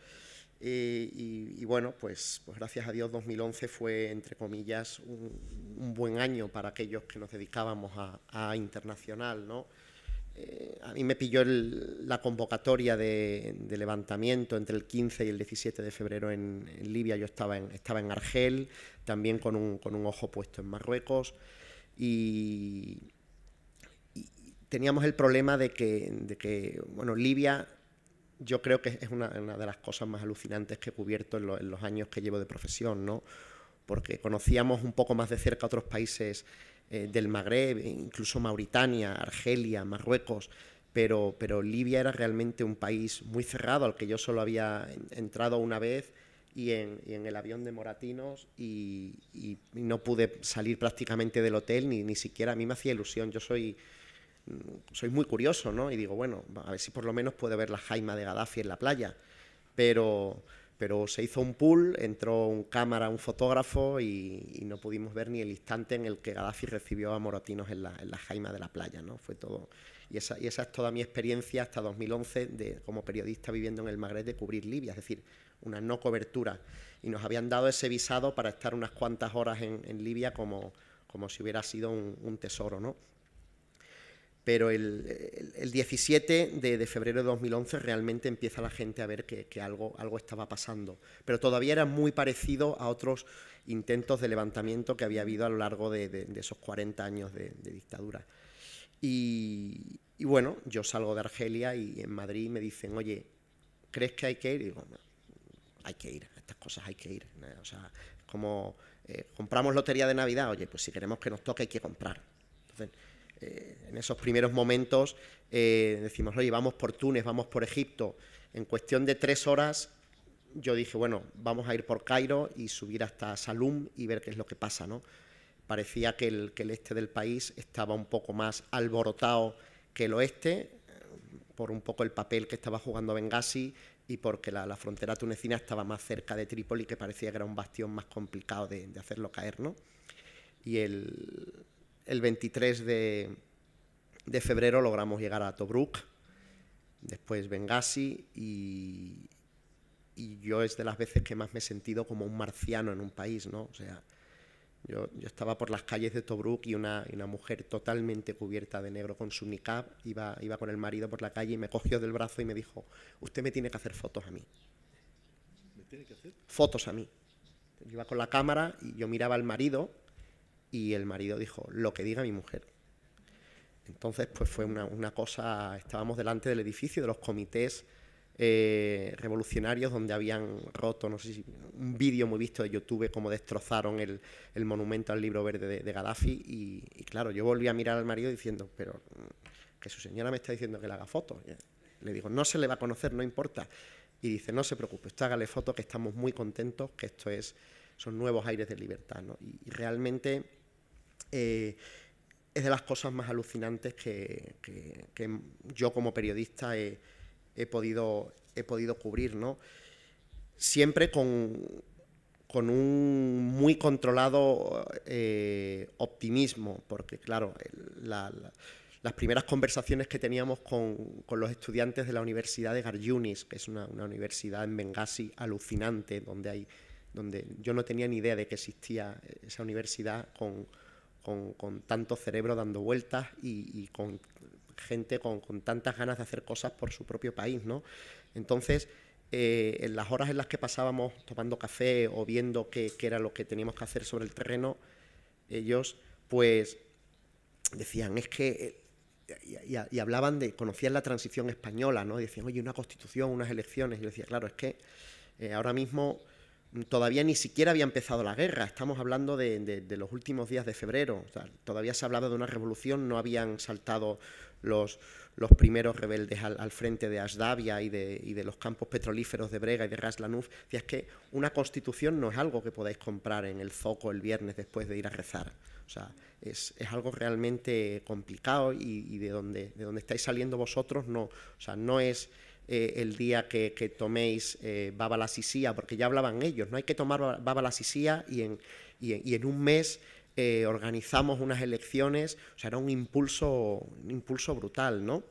Eh, y, bueno, pues, pues gracias a Dios 2011 fue, entre comillas, un, buen año para aquellos que nos dedicábamos a, internacional, ¿no? Eh, a mí me pilló la convocatoria de, levantamiento entre el 15 y el 17 de febrero en, Libia. Yo estaba en, estaba en Argel, también con un, con un ojo puesto en Marruecos. Y, y teníamos el problema de que, de que, bueno, Libia yo creo que es una, de las cosas más alucinantes que he cubierto en, los años que llevo de profesión, ¿no? Porque conocíamos un poco más de cerca otros países eh, del Magreb, e incluso Mauritania, Argelia, Marruecos, pero, pero Libia era realmente un país muy cerrado al que yo solo había entrado una vez y en, el avión de Moratinos y, y, no pude salir prácticamente del hotel, ni, ni siquiera a mí me hacía ilusión. Yo soy Mm, soy muy curioso, ¿no? Y digo, bueno, a ver si por lo menos puede ver la Jaima de Gaddafi en la playa. Pero, pero se hizo un pool, entró un cámara, un fotógrafo y, no pudimos ver ni el instante en el que Gaddafi recibió a Morotinos en la, Jaima de la playa, ¿no? Fue todo. Y esa, y es toda mi experiencia hasta 2011 de, como periodista viviendo en el Magreb de cubrir Libia, es decir, una no cobertura. Y nos habían dado ese visado para estar unas cuantas horas en, Libia como, como si hubiera sido un, un tesoro, ¿no? pero el, 17 de, febrero de 2011 realmente empieza la gente a ver que, algo, estaba pasando. Pero todavía era muy parecido a otros intentos de levantamiento que había habido a lo largo de, esos 40 años de, dictadura. Y, bueno, yo salgo de Argelia y en Madrid me dicen, oye, ¿crees que hay que ir? Y digo, hay que ir, estas cosas hay que ir. O sea, como, eh, compramos lotería de Navidad, oye, pues si queremos que nos toque hay que comprar. Entonces, eh, en esos primeros momentos eh, decimos, oye, vamos por Túnez, vamos por Egipto. En cuestión de tres horas yo dije, bueno, vamos a ir por Cairo y subir hasta Salum y ver qué es lo que pasa, ¿no? Parecía que el, este del país estaba un poco más alborotado que el oeste, por un poco el papel que estaba jugando Benghazi y porque la, frontera tunecina estaba más cerca de Trípoli, que parecía que era un bastión más complicado de, de hacerlo caer, ¿no? Y el, el 23 de, febrero logramos llegar a Tobruk, después Benghazi y, yo es de las veces que más me he sentido como un marciano en un país, ¿no? O sea, yo, estaba por las calles de Tobruk y una, mujer totalmente cubierta de negro con su niqab iba, iba con el marido por la calle y me cogió del brazo y me dijo, usted me tiene que hacer fotos a mí. ¿Me tiene que hacer? Fotos a mí. Iba con la cámara y yo miraba al marido y el marido dijo, lo que diga mi mujer. Entonces, pues fue una, una cosa, estábamos delante del edificio, de los comités eh, revolucionarios donde habían roto, no sé si, un vídeo muy visto de YouTube, cómo destrozaron el, el, monumento al libro verde de, Gaddafi. Y, claro, yo volví a mirar al marido diciendo, pero mm, que su señora me está diciendo que le haga fotos. Le digo, no se le va a conocer, no importa. Y dice, no se preocupe, usted hágale fotos, que estamos muy contentos, que esto es, son nuevos aires de libertad. ¿no? y realmente eh, es de las cosas más alucinantes que, yo como periodista he, podido, he podido cubrir, ¿no? Siempre con, un muy controlado eh, optimismo, porque claro, las primeras conversaciones que teníamos con, los estudiantes de la Universidad de Garyunis, que es una, universidad en Benghazi alucinante, donde hay donde yo no tenía ni idea de que existía esa universidad con, con, tanto cerebro dando vueltas y, con gente con, tantas ganas de hacer cosas por su propio país, ¿no? Entonces, eh, en las horas en las que pasábamos tomando café o viendo qué, era lo que teníamos que hacer sobre el terreno, ellos, pues, decían, es que... Eh, y, hablaban de, conocían la transición española, ¿no? decían, oye, una constitución, unas elecciones. Y yo decía, claro, es que eh, ahora mismo todavía ni siquiera había empezado la guerra, estamos hablando de, los últimos días de febrero, todavía se hablaba de una revolución, no habían saltado los, los primeros rebeldes al, frente de Asdavia y de, y de, los campos petrolíferos de Brega y de Raslanuf. es que una constitución no es algo que podáis comprar en el zoco el viernes después de ir a rezar. O sea, es, es algo realmente complicado y, de, donde, de donde estáis saliendo vosotros no, sea, no es eh, el día que, toméis eh, baba la sisía, porque ya hablaban ellos, no hay que tomar baba la sisía y en, un mes eh, organizamos unas elecciones, o sea, era un impulso, impulso brutal, ¿no?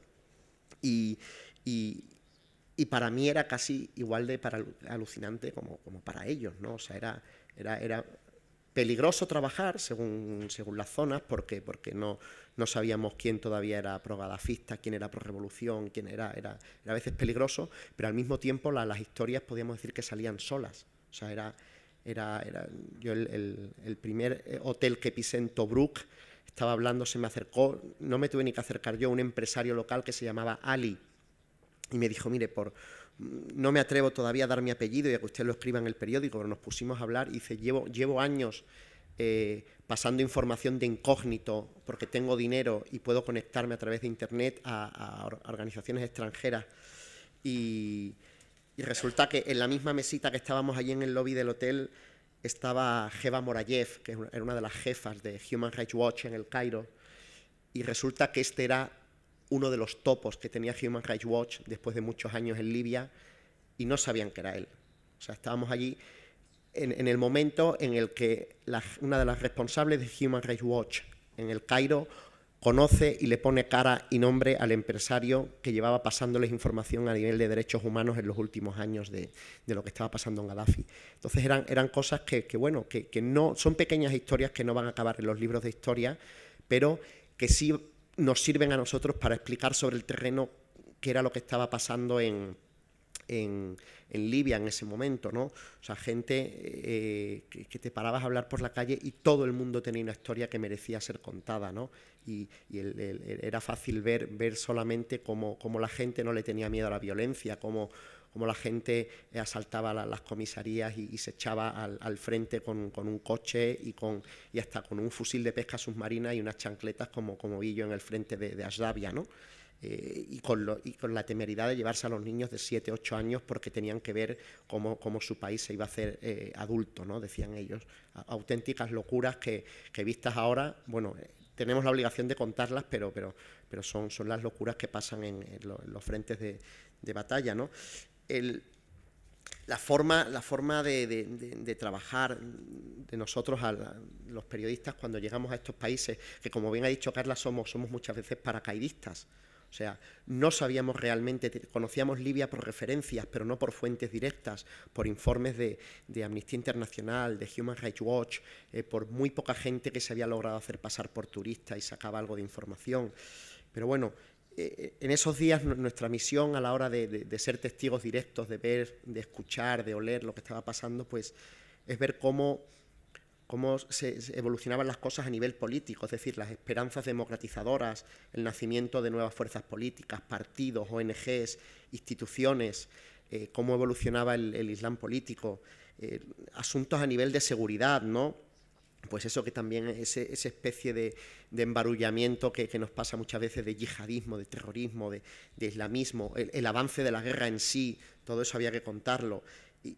Y, para mí era casi igual de para, alucinante como, como para ellos, ¿no? O sea, era, era, era peligroso trabajar según, según las zonas porque no, no sabíamos quién todavía era pro-gadafista, quién era pro-revolución, quién era, era, a veces peligroso, pero al mismo tiempo las historias podíamos decir que salían solas, o sea, era, era, yo el, primer eh, hotel que pisé en Tobruk, estaba hablando, se me acercó, no me tuve ni que acercar yo, un empresario local que se llamaba Ali, y me dijo, mire, por, no me atrevo todavía a dar mi apellido y a que usted lo escriba en el periódico, pero nos pusimos a hablar y dice, llevo, llevo años eh, pasando información de incógnito, porque tengo dinero y puedo conectarme a través de Internet a, organizaciones extranjeras. Y, resulta que en la misma mesita que estábamos allí en el lobby del hotel estaba Jeva Morayev, que era una de las jefas de Human Rights Watch en el Cairo. Y resulta que este era uno de los topos que tenía Human Rights Watch después de muchos años en Libia y no sabían que era él. O sea, estábamos allí en, el momento en el que una de las responsables de Human Rights Watch en el Cairo conoce y le pone cara y nombre al empresario que llevaba pasándoles información a nivel de derechos humanos en los últimos años de, lo que estaba pasando en Gaddafi. Entonces eran, cosas que, bueno, que, que, no, son pequeñas historias que no van a acabar en los libros de historia, pero que sí nos sirven a nosotros para explicar sobre el terreno qué era lo que estaba pasando en, en, Libia en ese momento, ¿no? O sea, gente eh, que, te parabas a hablar por la calle y todo el mundo tenía una historia que merecía ser contada, ¿no? Y, era fácil ver, ver solamente cómo, cómo, la gente no le tenía miedo a la violencia, cómo, cómo la gente asaltaba las comisarías y, se echaba al, frente con, con, un coche y, con, y hasta con un fusil de pesca submarina y unas chancletas como, como vi yo en el frente de, de ¿no? Eh, y, con la temeridad de llevarse a los niños de 7, 8 años porque tenían que ver cómo, su país se iba a hacer eh, adulto, decían ellos. Auténticas locuras que, vistas ahora, bueno, eh, tenemos la obligación de contarlas, pero, pero, son, las locuras que pasan en, los frentes de, batalla. la forma, de, trabajar de nosotros a los periodistas cuando llegamos a estos países, que como bien ha dicho Carla, somos muchas veces paracaidistas. O sea, no sabíamos realmente, conocíamos Libia por referencias, pero no por fuentes directas, por informes de, Amnistía Internacional, de Human Rights Watch, eh, por muy poca gente que se había logrado hacer pasar por turista y sacaba algo de información. Pero bueno, eh, eh, en esos días nuestra misión a la hora de ser testigos directos, de ver, de escuchar, de oler lo que estaba pasando, pues es ver cómo cómo se, evolucionaban las cosas a nivel político, es decir, las esperanzas democratizadoras, el nacimiento de nuevas fuerzas políticas, partidos, ONGs, instituciones, eh, cómo evolucionaba el, Islam político, eh, asuntos a nivel de seguridad, ¿no? pues eso que también es esa especie de, embarullamiento que, nos pasa muchas veces de yihadismo, de terrorismo, de, islamismo, el, avance de la guerra en sí, todo eso había que contarlo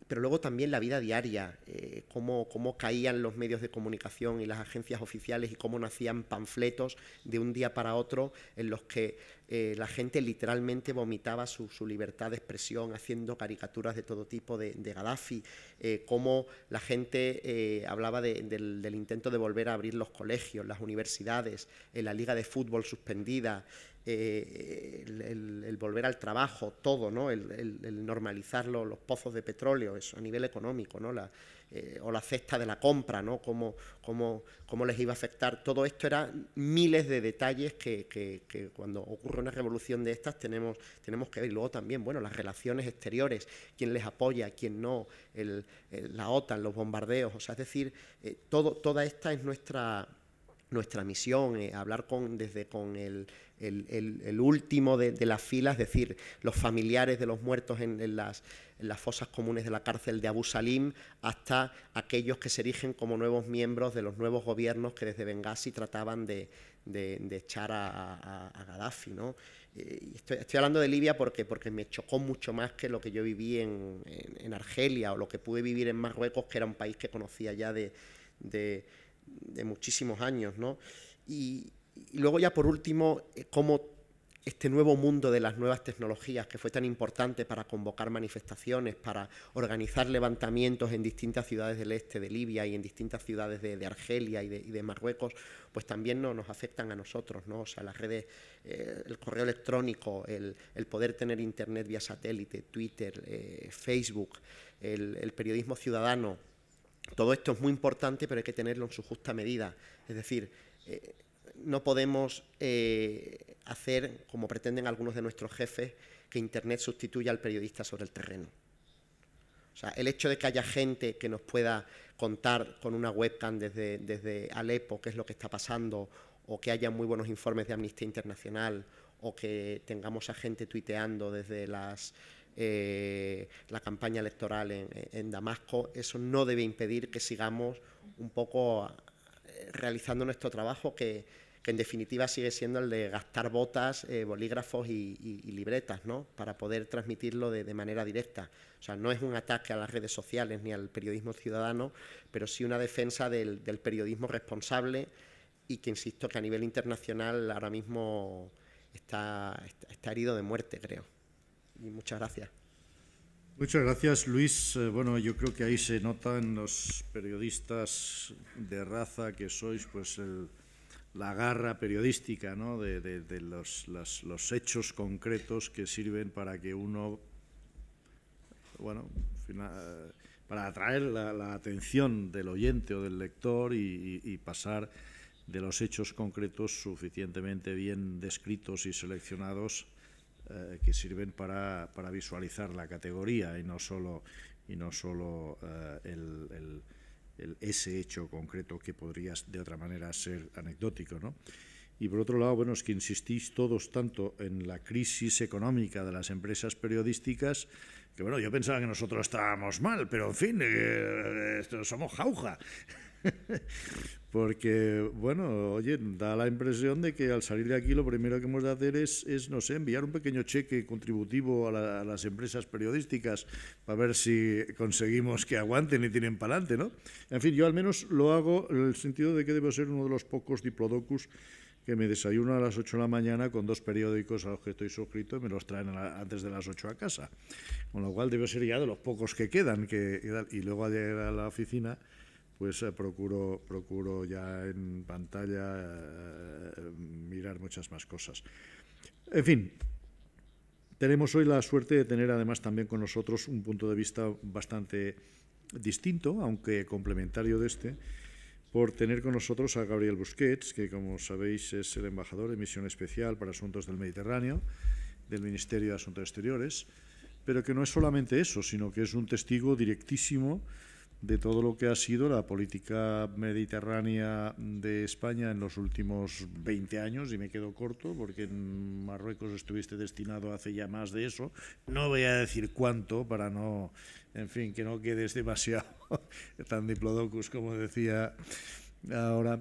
pero luego también la vida diaria, eh, cómo, cómo, caían los medios de comunicación y las agencias oficiales y cómo nacían panfletos de un día para otro en los que eh, la gente literalmente vomitaba su, libertad de expresión haciendo caricaturas de todo tipo de, de Gaddafi, eh, cómo la gente hablaba del, del, intento de volver a abrir los colegios, las universidades, la liga de fútbol suspendida. Eh, el, volver al trabajo, todo, ¿no? el, normalizar los pozos de petróleo, eso a nivel económico, ¿no? La, eh, o la cesta de la compra, ¿no? Cómo, cómo, cómo, les iba a afectar. Todo esto eran miles de detalles que, cuando ocurre una revolución de estas tenemos, tenemos que ver. Y luego también, bueno, las relaciones exteriores, quién les apoya, quién no, el, la OTAN, los bombardeos, o sea, es decir, eh, todo, toda esta es nuestra, nuestra misión, es eh, hablar con, desde con el, último de, las filas, es decir, los familiares de los muertos en, las, las, fosas comunes de la cárcel de Abu Salim, hasta aquellos que se erigen como nuevos miembros de los nuevos gobiernos que desde Benghazi trataban de, echar a, Gaddafi. ¿no? Eh, estoy, hablando de Libia porque, porque me chocó mucho más que lo que yo viví en Argelia o lo que pude vivir en Marruecos, que era un país que conocía ya de de muchísimos años, ¿no? Y, luego ya por último, eh, cómo este nuevo mundo de las nuevas tecnologías que fue tan importante para convocar manifestaciones, para organizar levantamientos en distintas ciudades del este de Libia y en distintas ciudades de, Argelia y de, Marruecos, pues también no, nos afectan a nosotros, ¿no? O sea, las redes, eh, el correo electrónico, el, poder tener internet vía satélite, Twitter, eh, Facebook, el periodismo ciudadano, todo esto es muy importante, pero hay que tenerlo en su justa medida. Es decir, eh, no podemos eh, hacer, como pretenden algunos de nuestros jefes, que Internet sustituya al periodista sobre el terreno. O sea, el hecho de que haya gente que nos pueda contar con una webcam desde, desde Alepo qué es lo que está pasando, o que haya muy buenos informes de Amnistía Internacional, o que tengamos a gente tuiteando desde las eh, la campaña electoral en, Damasco, eso no debe impedir que sigamos un poco eh, realizando nuestro trabajo que, en definitiva sigue siendo el de gastar botas, eh, bolígrafos y, libretas, ¿no? Para poder transmitirlo de, manera directa. O sea, no es un ataque a las redes sociales ni al periodismo ciudadano, pero sí una defensa del, periodismo responsable y que insisto que a nivel internacional ahora mismo está, está herido de muerte, creo muchas gracias. Muchas gracias, Luis. Eh, bueno, yo creo que ahí se notan los periodistas de raza que sois, pues la garra periodística, ¿no? De, los, hechos concretos que sirven para que uno, bueno, eh, para atraer la, atención del oyente o del lector y pasar de los hechos concretos suficientemente bien descritos y seleccionados eh, que sirven para, para, visualizar la categoría y no solo, y no solo eh, el, ese hecho concreto que podría de otra manera ser anecdótico. ¿no? Y por otro lado, bueno, es que insistís todos tanto en la crisis económica de las empresas periodísticas, que bueno, yo pensaba que nosotros estábamos mal, pero en fin, eh, somos jauja. Porque, bueno, oye, da la impresión de que al salir de aquí lo primero que hemos de hacer es, es no sé, enviar un pequeño cheque contributivo a, las empresas periodísticas para ver si conseguimos que aguanten y tienen para adelante, ¿no? En fin, yo al menos lo hago en el sentido de que debo ser uno de los pocos diplodocus que me desayuno a las 8 de la mañana con dos periódicos a los que estoy suscrito y me los traen antes de las 8 a casa. Con lo cual debo ser ya de los pocos que quedan que, y luego llegar a la oficina pues eh, procuro, procuro ya en pantalla eh, mirar muchas más cosas. En fin, tenemos hoy la suerte de tener además también con nosotros un punto de vista bastante distinto, aunque complementario de este, por tener con nosotros a Gabriel Busquets, que como sabéis es el embajador de misión especial para asuntos del Mediterráneo del Ministerio de Asuntos Exteriores, pero que no es solamente eso, sino que es un testigo directísimo de todo lo que ha sido la política mediterránea de España en los últimos 20 años, y me quedo corto, porque en Marruecos estuviste destinado hace ya más de eso. No voy a decir cuánto para no, en fin, que no quedes demasiado tan diplodocus como decía ahora.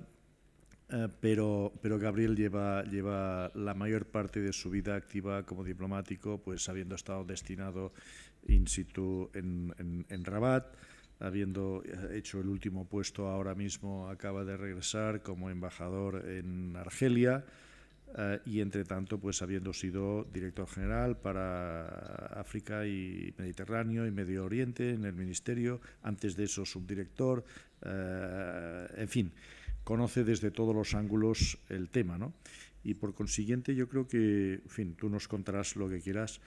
Eh, pero, pero Gabriel lleva, lleva la mayor parte de su vida activa como diplomático, pues habiendo estado destinado in situ en, en Rabat, habiendo eh, hecho el último puesto ahora mismo, acaba de regresar como embajador en Argelia eh, y, entre tanto, pues habiendo sido director general para África y Mediterráneo y Medio Oriente en el ministerio, antes de eso subdirector, eh, en fin, conoce desde todos los ángulos el tema, ¿no? Y por consiguiente yo creo que, en fin, tú nos contarás lo que quieras,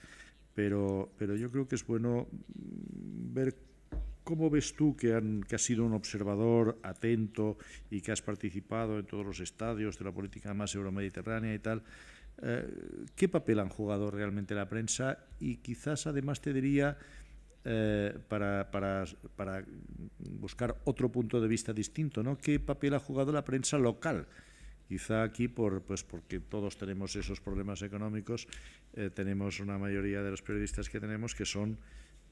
pero, pero yo creo que es bueno ver ¿Cómo ves tú que, has sido un observador atento y que has participado en todos los estadios de la política más euromediterránea y tal? Eh, ¿Qué papel han jugado realmente la prensa? Y quizás además te diría, eh, para, para, buscar otro punto de vista distinto, ¿no? ¿qué papel ha jugado la prensa local? Quizá aquí, por, pues porque todos tenemos esos problemas económicos, eh, tenemos una mayoría de los periodistas que tenemos que son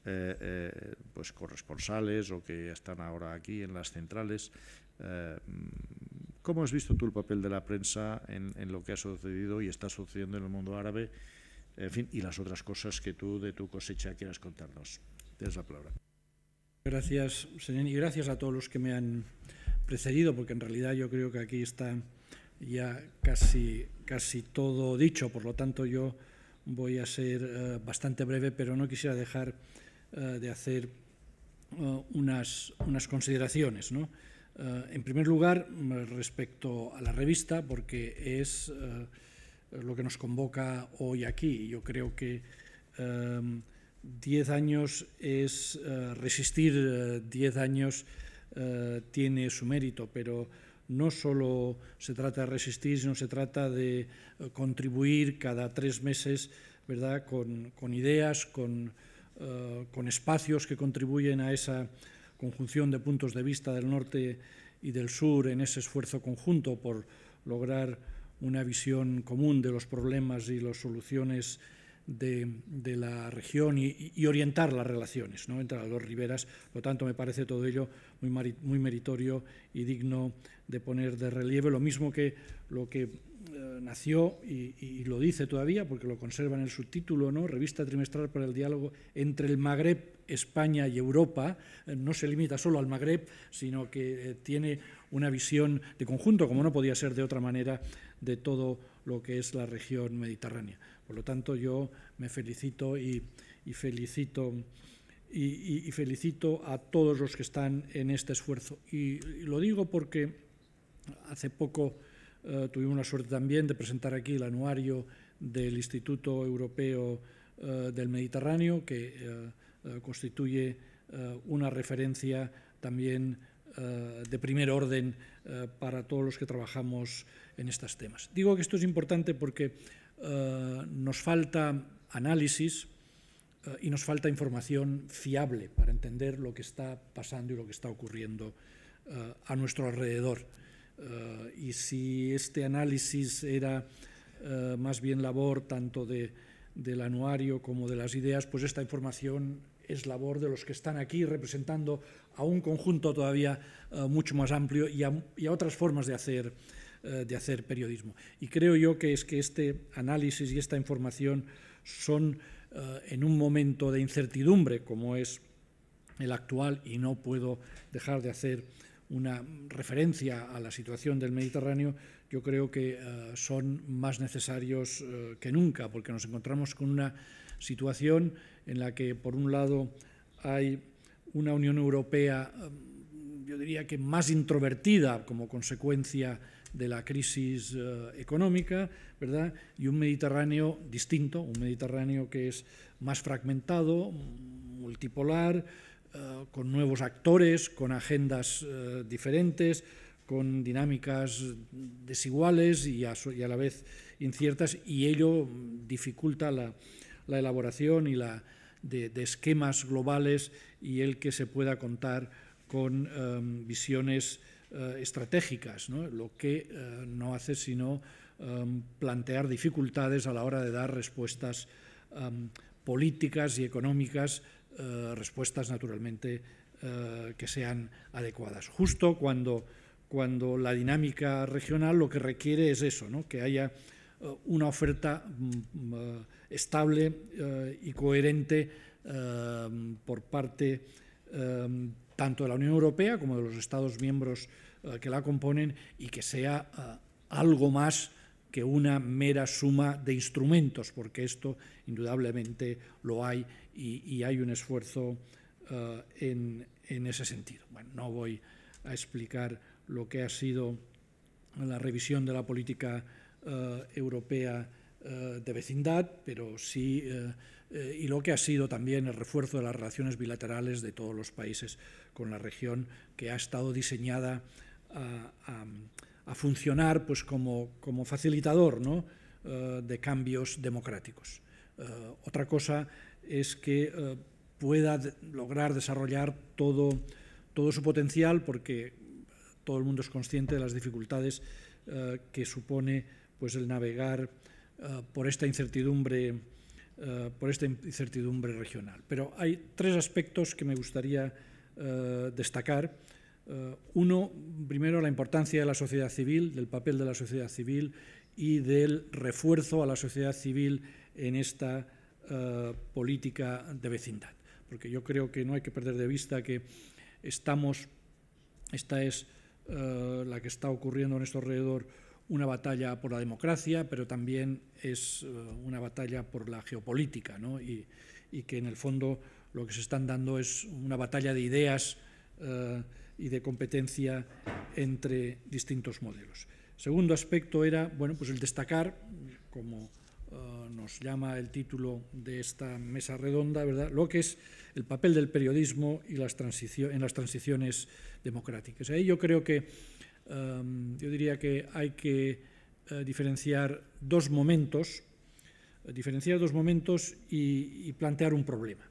eh, eh, pues corresponsales o que están ahora aquí en las centrales. Eh, ¿Cómo has visto tú el papel de la prensa en, lo que ha sucedido y está sucediendo en el mundo árabe? En fin, y las otras cosas que tú de tu cosecha quieras contarnos. Tienes la palabra. Gracias, señor, y gracias a todos los que me han precedido, porque en realidad yo creo que aquí está ya casi, casi todo dicho. Por lo tanto, yo voy a ser bastante breve, pero no quisiera dejar eh, de hacer eh, unas, consideraciones. Eh, en primer lugar, respecto a la revista, porque es lo que nos convoca hoy aquí. Yo creo que diez años es resistir, diez años tiene su mérito, pero no solo se trata de resistir, sino se trata de contribuir cada tres meses ¿verdad? Con, con ideas, con eh, con espacios que contribuyen a esa conjunción de puntos de vista del norte y del sur en ese esfuerzo conjunto por lograr una visión común de los problemas y las soluciones de, la región y, orientar las relaciones ¿no? entre las dos riberas. Por lo tanto, me parece todo ello muy, muy meritorio y digno de poner de relieve, lo mismo que lo que eh, nació, y, lo dice todavía porque lo conserva en el subtítulo, ¿no? Revista trimestral para el diálogo entre el Magreb, España y Europa. Eh, no se limita solo al Magreb, sino que eh, tiene una visión de conjunto, como no podía ser de otra manera, de todo lo que es la región mediterránea. Por lo tanto, yo me felicito y, felicito. y, felicito a todos los que están en este esfuerzo. Y, lo digo porque hace poco eh, tuvimos la suerte también de presentar aquí el anuario del Instituto Europeo eh, del Mediterráneo, que eh, constituye una referencia también de primer orden para todos los que trabajamos en estos temas. Digo que esto es importante porque nos falta análisis, y nos falta información fiable para entender lo que está pasando y lo que está ocurriendo a nuestro alrededor. Eh, y si este análisis era eh, más bien labor tanto de, del anuario como de las ideas, pues esta información es labor de los que están aquí representando a un conjunto todavía eh, mucho más amplio y a, otras formas de hacer, de hacer periodismo. Y creo yo que es que este análisis y esta información son en un momento de incertidumbre como es el actual y no puedo dejar de hacer una referencia a la situación del Mediterráneo, yo creo que eh, son más necesarios eh, que nunca, porque nos encontramos con una situación en la que, por un lado, hay una Unión Europea, eh, yo diría que más introvertida como consecuencia de la crisis económica, ¿verdad? Y un Mediterráneo distinto, un Mediterráneo que es más fragmentado, multipolar, eh, con nuevos actores, con agendas eh, diferentes, con dinámicas desiguales y a, la vez inciertas, y ello dificulta la, elaboración de, esquemas globales y el que se pueda contar con em, visiones eh, estratégicas, lo que no hace sino em, plantear dificultades a la hora de dar respuestas em, políticas y económicas eh, respuestas naturalmente eh, que sean adecuadas. Justo cuando, cuando la dinámica regional lo que requiere es eso, ¿no? que haya eh, una oferta mm, estable y coherente por parte tanto de la Unión Europea como de los Estados miembros que la componen y que sea algo más una mera suma de instrumentos, porque esto indudablemente lo hay y, hay un esfuerzo eh, en, ese sentido. Bueno, no voy a explicar lo que ha sido la revisión de la política eh, europea eh, de vecindad, pero sí y lo que ha sido también el refuerzo de las relaciones bilaterales de todos los países con la región, que ha estado diseñada a ah, a funcionar pues, como, facilitador eh, de cambios democráticos. Eh, otra cosa es que eh, pueda lograr desarrollar todo, todo su potencial porque todo el mundo es consciente de las dificultades que supone pues, el navegar por esta incertidumbre por esta incertidumbre regional. Pero hay tres aspectos que me gustaría destacar eh, uno, primero, la importancia de la sociedad civil, del papel de la sociedad civil y del refuerzo a la sociedad civil en esta eh, política de vecindad. Porque yo creo que no hay que perder de vista que estamos, esta es eh, la que está ocurriendo en nuestro alrededor, una batalla por la democracia, pero también es una batalla por la geopolítica, ¿no? y, y, que en el fondo lo que se están dando es una batalla de ideas y de competencia entre distintos modelos. Segundo aspecto era bueno, pues el destacar, como eh, nos llama el título de esta mesa redonda, ¿verdad? lo que es el papel del periodismo y las en las transiciones democráticas. Ahí yo creo que em, yo diría que hay que eh, diferenciar dos momentos, eh, diferenciar dos momentos y, plantear un problema.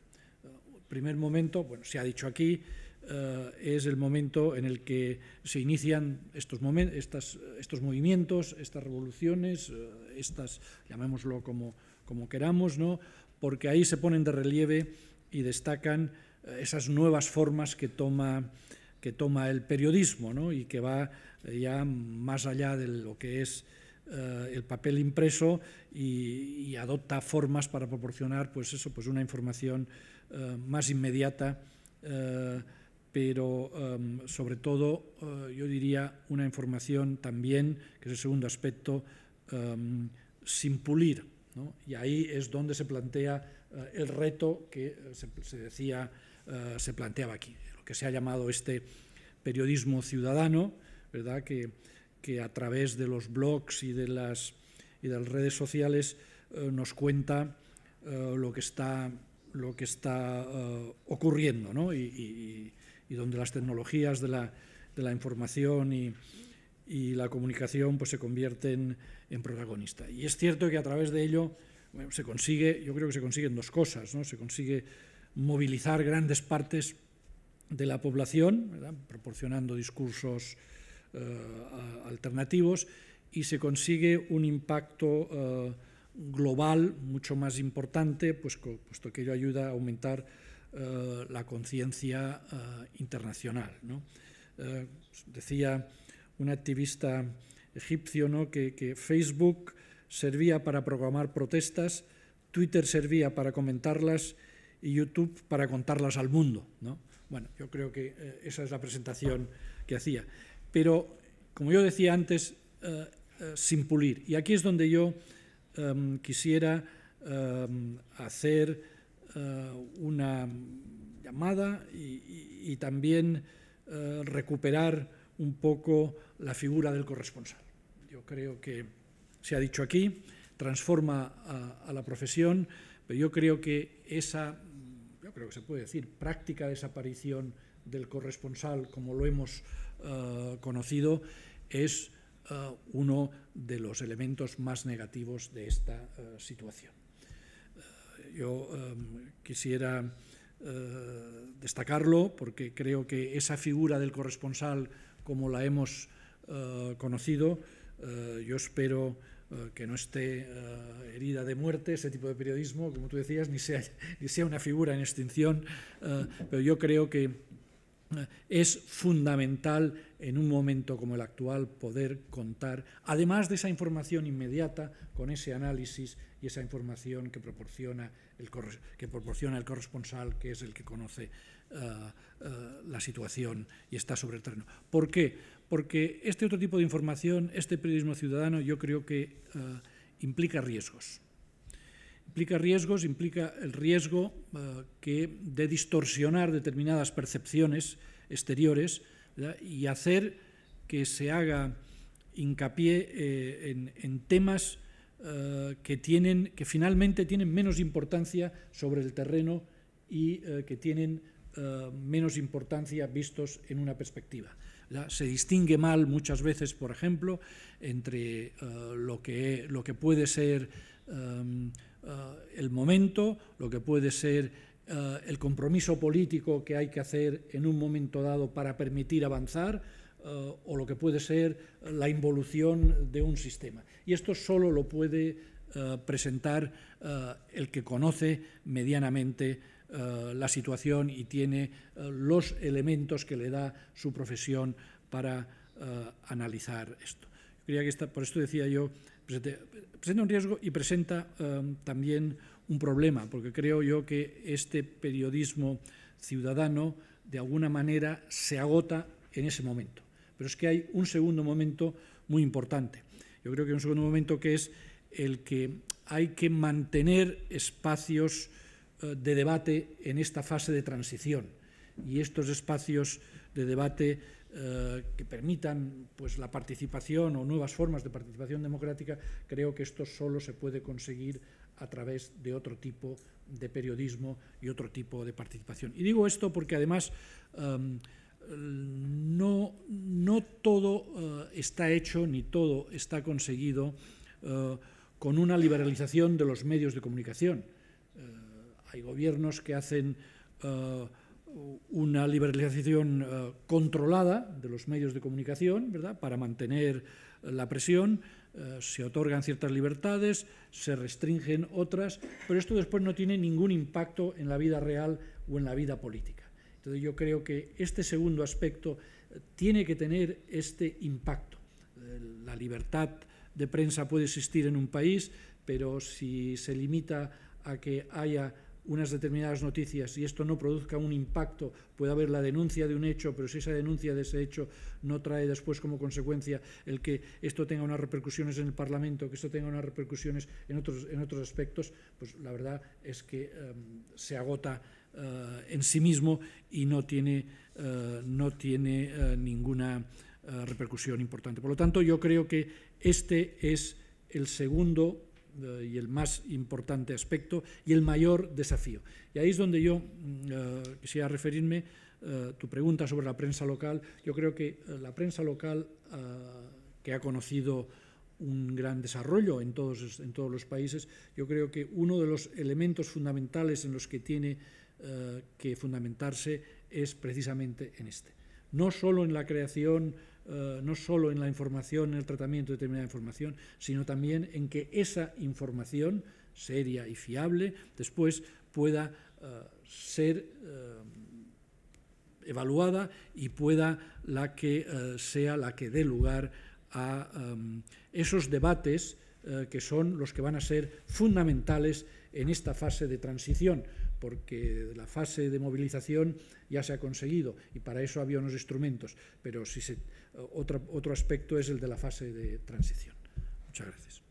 el primer momento, bueno, se ha dicho aquí, eh, es el momento en el que se inician estos, estas, estos movimientos, estas revoluciones, eh, estas, llamémoslo como, como queramos, ¿no? porque ahí se ponen de relieve y destacan eh, esas nuevas formas que toma, que toma el periodismo y que va ya más allá de lo que es el papel impreso y, adopta formas para proporcionar pues eso, pues una información más inmediata pero em, sobre todo eh, yo diría una información también, que es el segundo aspecto, em, sin pulir. Y ahí es donde se plantea eh, el reto que eh, se, decía, se planteaba aquí, lo que se ha llamado este periodismo ciudadano, ¿verdad? Que, que a través de los blogs y de las, las redes sociales nos cuenta lo que está lo que está ocurriendo ¿no? y, y donde las tecnologías de la, información y, la comunicación pues, se convierten en protagonista. Y es cierto que a través de ello se consigue, yo creo que se consiguen dos cosas, ¿no? se consigue movilizar grandes partes de la población, proporcionando discursos eh, alternativos, y se consigue un impacto eh, global mucho más importante, pues, puesto que ello ayuda a aumentar eh, la conciencia eh, internacional. Eh, decía un activista egipcio que, Facebook servía para programar protestas, Twitter servía para comentarlas y YouTube para contarlas al mundo. Bueno, yo creo que esa es la presentación que hacía. Pero, como yo decía antes, sin pulir. Y aquí es donde yo em, quisiera em, hacer eh, una llamada y, también eh, recuperar un poco la figura del corresponsal. Yo creo que se ha dicho aquí, transforma a, la profesión, pero yo creo que esa, yo creo que se puede decir, práctica desaparición del corresponsal, como lo hemos eh, conocido, es uno de los elementos más negativos de esta situación. Yo em, quisiera eh, destacarlo porque creo que esa figura del corresponsal, como la hemos eh, conocido, eh, yo espero que no esté herida de muerte ese tipo de periodismo, como tú decías, ni ni sea una figura en extinción, pero yo creo que es fundamental en un momento como el actual poder contar, además de esa información inmediata, con ese análisis y esa información que proporciona que proporciona el corresponsal, que es el que conoce eh, eh, la situación y está sobre el terreno. ¿Por qué? Porque este otro tipo de información, este periodismo ciudadano, yo creo que eh, implica riesgos. Implica riesgos, implica el riesgo que de distorsionar determinadas percepciones exteriores y hacer que se haga hincapié en, temas eh, que, finalmente tienen menos importancia sobre el terreno y eh, que tienen eh, menos importancia vistos en una perspectiva. se distingue mal muchas veces, por ejemplo, entre lo, que, lo que puede ser em, el momento, lo que puede ser el compromiso político que hay que hacer en un momento dado para permitir avanzar, eh, o lo que puede ser la involución de un sistema. Y esto solo lo puede eh, presentar eh, el que conoce medianamente la situación y tiene los elementos que le da su profesión para analizar esto. que por esto decía yo, presenta un riesgo y presenta también un problema, porque creo yo que este periodismo ciudadano de alguna manera se agota en ese momento. Pero es que hay un segundo momento muy importante. Yo creo que hay un segundo momento que es el que hay que mantener espacios eh, de debate en esta fase de transición y estos espacios de debate eh, que permitan pues, la participación o nuevas formas de participación democrática, creo que esto solo se puede conseguir a través de otro tipo de periodismo y otro tipo de participación. Y digo esto porque además... Em, no, todo eh, está hecho ni todo está conseguido eh, con una liberalización de los medios de comunicación. Eh, hay gobiernos que hacen una liberalización controlada de los medios de comunicación, ¿verdad? Para mantener la presión, se otorgan ciertas libertades, se restringen otras, pero esto después no tiene ningún impacto en la vida real o en la vida política yo creo que este segundo aspecto eh, tiene que tener este impacto. Eh, la libertad de prensa puede existir en un país, pero si se limita a que haya unas determinadas noticias y esto no produzca un impacto, puede haber la denuncia de un hecho, pero si esa denuncia de ese hecho no trae después como consecuencia el que esto tenga unas repercusiones en el Parlamento, que esto tenga unas repercusiones en otros, en otros aspectos, pues la verdad es que em, se agota eh, en sí mismo y no tiene, eh, no tiene eh, ninguna repercusión importante. Por lo tanto, yo creo que este es el segundo y el más importante aspecto y el mayor desafío. Y ahí es donde yo mm, quisiera referirme tu pregunta sobre la prensa local. Yo creo que la prensa local que ha conocido un gran desarrollo en todos, en todos los países, yo creo que uno de los elementos fundamentales en los que tiene eh, que fundamentarse es precisamente en este. No solo en la creación, eh, no solo en la información, en el tratamiento de determinada información, sino también en que esa información seria y fiable después pueda eh, ser evaluada y pueda la que sea la que dé lugar a esos debates que son los que van a ser fundamentales en esta fase de transición porque la fase de movilización ya se ha conseguido y para eso había unos instrumentos, pero otro, otro aspecto es el de la fase de transición. Muchas gracias.